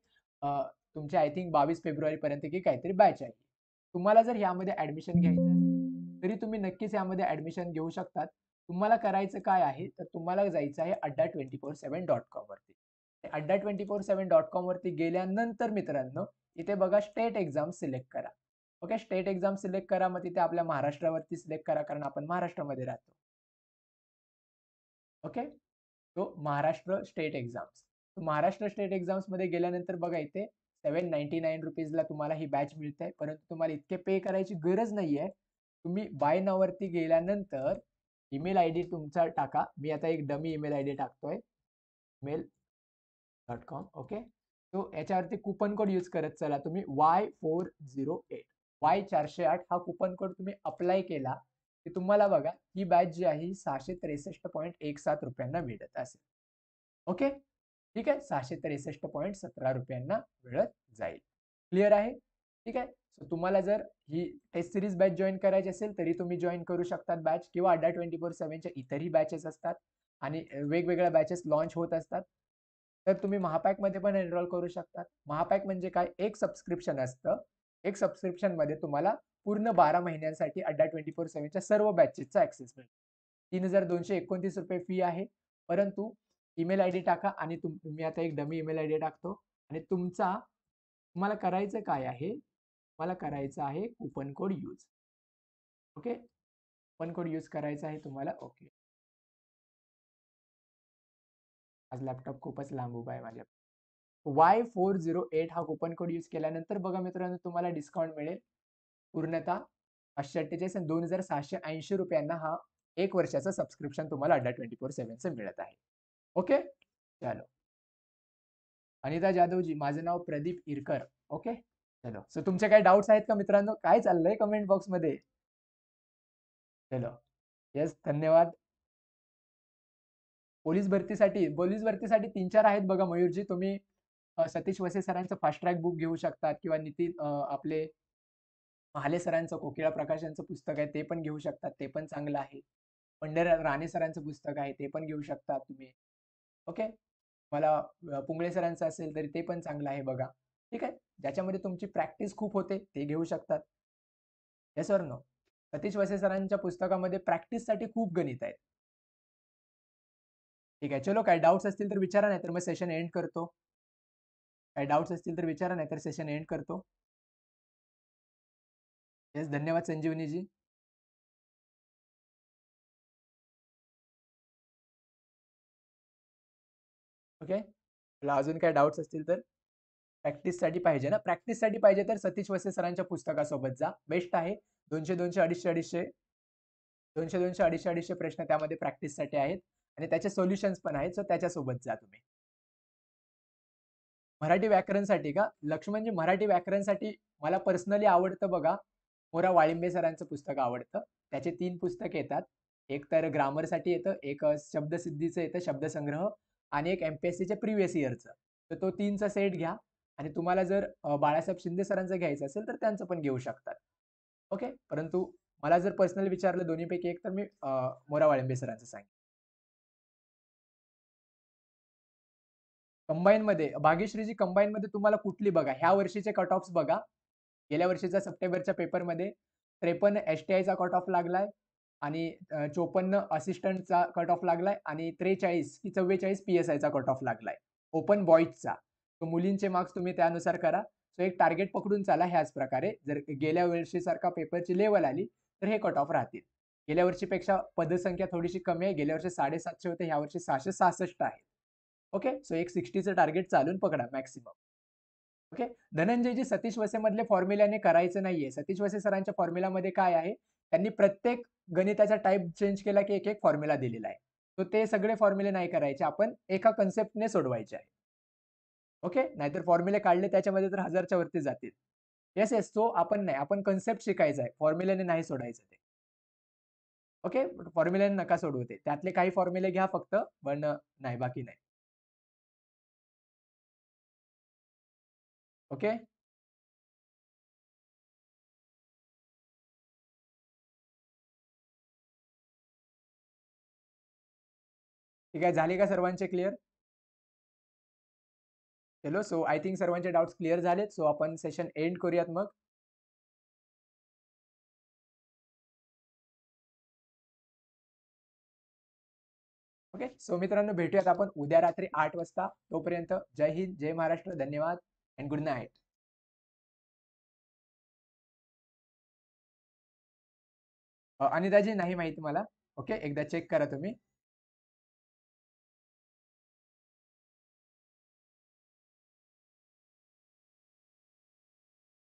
तुमचे आय थिंक बावीस फेब्रुवारी पर्यंत की काहीतरी बॅच आहे तुम्हाला जर यामध्ये ऍडमिशन घ्यायचं तरी तुम्ही नक्कीच यामध्ये ऍडमिशन घेऊ शकतात तुम्हाला करायचं काय आहे तर तुम्हाला जायचं आहे अड्डा ट्वेंटी फोर सेवन डॉट वरती अड्डा ट्वेंटी फोर सेवन डॉट वरती गेल्यानंतर मित्रांनो इथे बघा स्टेट एक्झाम सिलेक्ट करा ओके स्टेट एक्झाम सिलेक्ट करा मग तिथे आपल्या महाराष्ट्रावरती सिलेक्ट करा कारण आपण महाराष्ट्रामध्ये राहतो ओके तो Maharashtra state exams Maharashtra state exams मध्ये गेल्यानंतर बघा इथे सेव्हन नाईन्टी नाईन ला तुम्हाला ही बॅच मिळते परंतु तुम्हाला इतके पे करायची गरज नाहीये तुम्ही बाय नावरती गेल्यानंतर ईमेल आय डी तुमचा टाका मी आता एक डमी ईमेल आय डी टाकतोय मेल डॉट कॉम ओके तो याच्यावरती कुपन कोड यूज करत चला तुम्ही Y four zero eight Y चारशे आठ हा कुपन कोड तुम्ही अप्लाय केला की तुम्हाला बघा ही बॅच जी आहे ही सहाशे त्रेसष्ट पॉईंट एक सात रुपयांना मिळत असेल ओके ठीक आहे सहाशे त्रेसष्ट पॉईंट सतरा रुपयांना मिळत जाईल क्लिअर आहे ठीक आहे सो तुम्हाला जर ही टेस्ट सिरीज बॅच जॉईन करायची असेल तरी तुम्ही जॉईन करू शकतात बॅच किंवा अड्डा ट्वेंटी फोर सेव्हनच्या इतरही बॅचेस असतात आणि वेगवेगळ्या बॅचेस लॉन्च होत असतात तर तुम्ही महापॅकमध्ये पण एनरोल करू शकतात महापॅक म्हणजे काय एक सबस्क्रिप्शन असतं एक सबस्क्रिप्शनमध्ये तुम्हाला पूर्ण बारा महिन्यांसाठी अड्डा ट्वेंटी फोर सेव्हनच्या सर्व बॅचेसचा ऍक्सेस मिळतो तीन हजार दोनशे एकोणतीस रुपये फी आहे परंतु ईमेल आय डी टाका आणि मी आता एक डमी ईमेल आय डी टाकतो आणि तुमचा तुम्हाला करायचं काय आहे मला करायचं आहे coupon code use okay coupon code use करायचा आहे तुम्हाला ओके आज लॅपटॉप खूपच लांब उभा आहे माझ्या वाय फोर झिरो एट हा कुपन कोड यूज केल्यानंतर बघा मित्रांनो तुम्हाला डिस्काउंट मिळेल पूर्णतः पाचशे अठ्ठेचाळीस आणि दोन हजार सहाशे ऐंशी रुपयांना हा एक वर्षाचा सबस्क्रिप्शन तुम्हाला अड्डा ट्वेंटी फोर सेव्हनचं मिळत आहे ओके चलो अनिता जाधवजी माझं नाव प्रदीप इरकर ओके चलो सो तुमचे काही डाऊट्स आहेत का मित्रांनो काय चाललंय कमेंट बॉक्समध्ये चलो येस धन्यवाद पोलीस भरतीसाठी पोलीस भरतीसाठी तीन चार आहेत बघा मयूरजी तुम्ही सतीश वसे सरांचं फास्ट ट्रॅक बुक घेऊ शकतात किंवा नितीन आपले महाले सरांचं कोकिळा प्रकाशांचं पुस्तक आहे ते पण घेऊ शकतात ते पण चांगलं आहे पंढर राणे सरांचं पुस्तक आहे ते पण घेऊ शकता तुम्ही ओके मला पुंगळे सरांचं असेल तरी ते पण चांगलं आहे बघा ठीक आहे ज्याच्यामध्ये तुमची प्रॅक्टिस खूप होते ते घेऊ शकतात हे सर नो सतीश वसे सरांच्या पुस्तकामध्ये प्रॅक्टिससाठी खूप गणित आहेत ठीक आहे चलो काय डाऊट्स असतील तर विचारा नाही तर मग सेशन एंड करतो काय डाऊट्स असतील तर विचारा नाही तर सेशन एंड करतो येस धन्यवाद संजीवनीजी ओके तुला अजून काय डाऊट्स असतील तर साठी पाहिजे ना प्रॅक्टिस साठी पाहिजे तर सतीश वसे सरांच्या पुस्तकासोबत जा बेस्ट आहे दोनशे दोनशे अडीचशे अडीचशे दोनशे दोनशे अडीचशे अडीचशे प्रश्न त्यामध्ये प्रॅक्टिस साठी आहेत आणि त्याचे सोल्युशन्स पण आहेत सो त्याच्यासोबत जा तुम्ही मराठी व्याकरणसाठी का लक्ष्मणजी मराठी व्याकरणसाठी मला पर्सनली आवडतं बघा मोरा वाळिंबे सरांचं पुस्तक आवडतं त्याचे तीन पुस्तक येतात एक तर ग्रामरसाठी येतं एक शब्दसिद्धीचं येतं शब्दसंग्रह आणि एक एम पी एस इयरचं तर तो तीनचा सेट घ्या आणि तुम्हाला जर बाळासाहेब शिंदे सरांचं घ्यायचं असेल तर त्यांचं पण घेऊ शकतात ओके परंतु मला जर पर्सनल विचारलं दोन्हीपैकी एक तर मी मोरा वाळिंबे सरांचं सांगेन कंबाईनमध्ये भाग्यश्रीजी मध्ये तुम्हाला कुठली बघा ह्या वर्षीचे कट ऑफ बघा गेल्या वर्षीचा सप्टेंबरच्या पेपरमध्ये त्रेपन्न एस टी आयचा कट ऑफ लागलाय आणि चोपन्न असिस्टंटचा कट ऑफ लागलाय आणि त्रेचाळीस की चव्वेचाळीस पी एस आयचा कट ऑफ लागलाय ओपन बॉईजचा मुलींचे मार्क्स तुम्ही त्यानुसार करा सो एक टार्गेट पकडून चाला ह्याच प्रकारे जर गेल्या वर्षीसारखा पेपरची लेवल आली तर हे कट ऑफ राहतील गेल्या वर्षीपेक्षा पदसंख्या थोडीशी कमी आहे गेल्या वर्षी साडेसातशे होते ह्या वर्षी सहाशे सहासष्ट आहे ओके सो एक सिक्स्टीचं टार्गेट चालून पकडा मॅक्सिमम ओके धनंजय जी सतीश वसेमधले फॉर्म्युल्याने करायचं नाहीये सतीश वसे सरांच्या फॉर्म्युलामध्ये काय आहे त्यांनी प्रत्येक गणिताचा टाईप चेंज केला की एक एक फॉर्म्युला दिलेला आहे तो ते सगळे फॉर्म्युले नाही करायचे आपण एका कन्सेप्टने सोडवायचे आहे ओके नाहीतर फॉर्म्युले काढले त्याच्यामध्ये तर हजारच्या वरती जातील येस येस तो आपण नाही आपण कन्सेप्ट शिकायचा आहे फॉर्म्युल्याने नाही सोडायचं ते ओके फॉर्म्युल्याने नका सोडवते त्यातले काही फॉर्म्युले घ्या फक्त पण नाही बाकी नाही ओके ठीक आहे झाले का सर्वांचे clear hello so I think सर्वांचे डाऊट्स क्लिअर झालेत सो आपण सेशन एंड करूयात मग ओके सो मित्रांनो भेटूयात आपण उद्या रात्री आठ वाजता तोपर्यंत जय हिंद जय महाराष्ट्र धन्यवाद and good night. अनिताजी नाही माहिती मला ओके एकदा चेक करा तुम्ही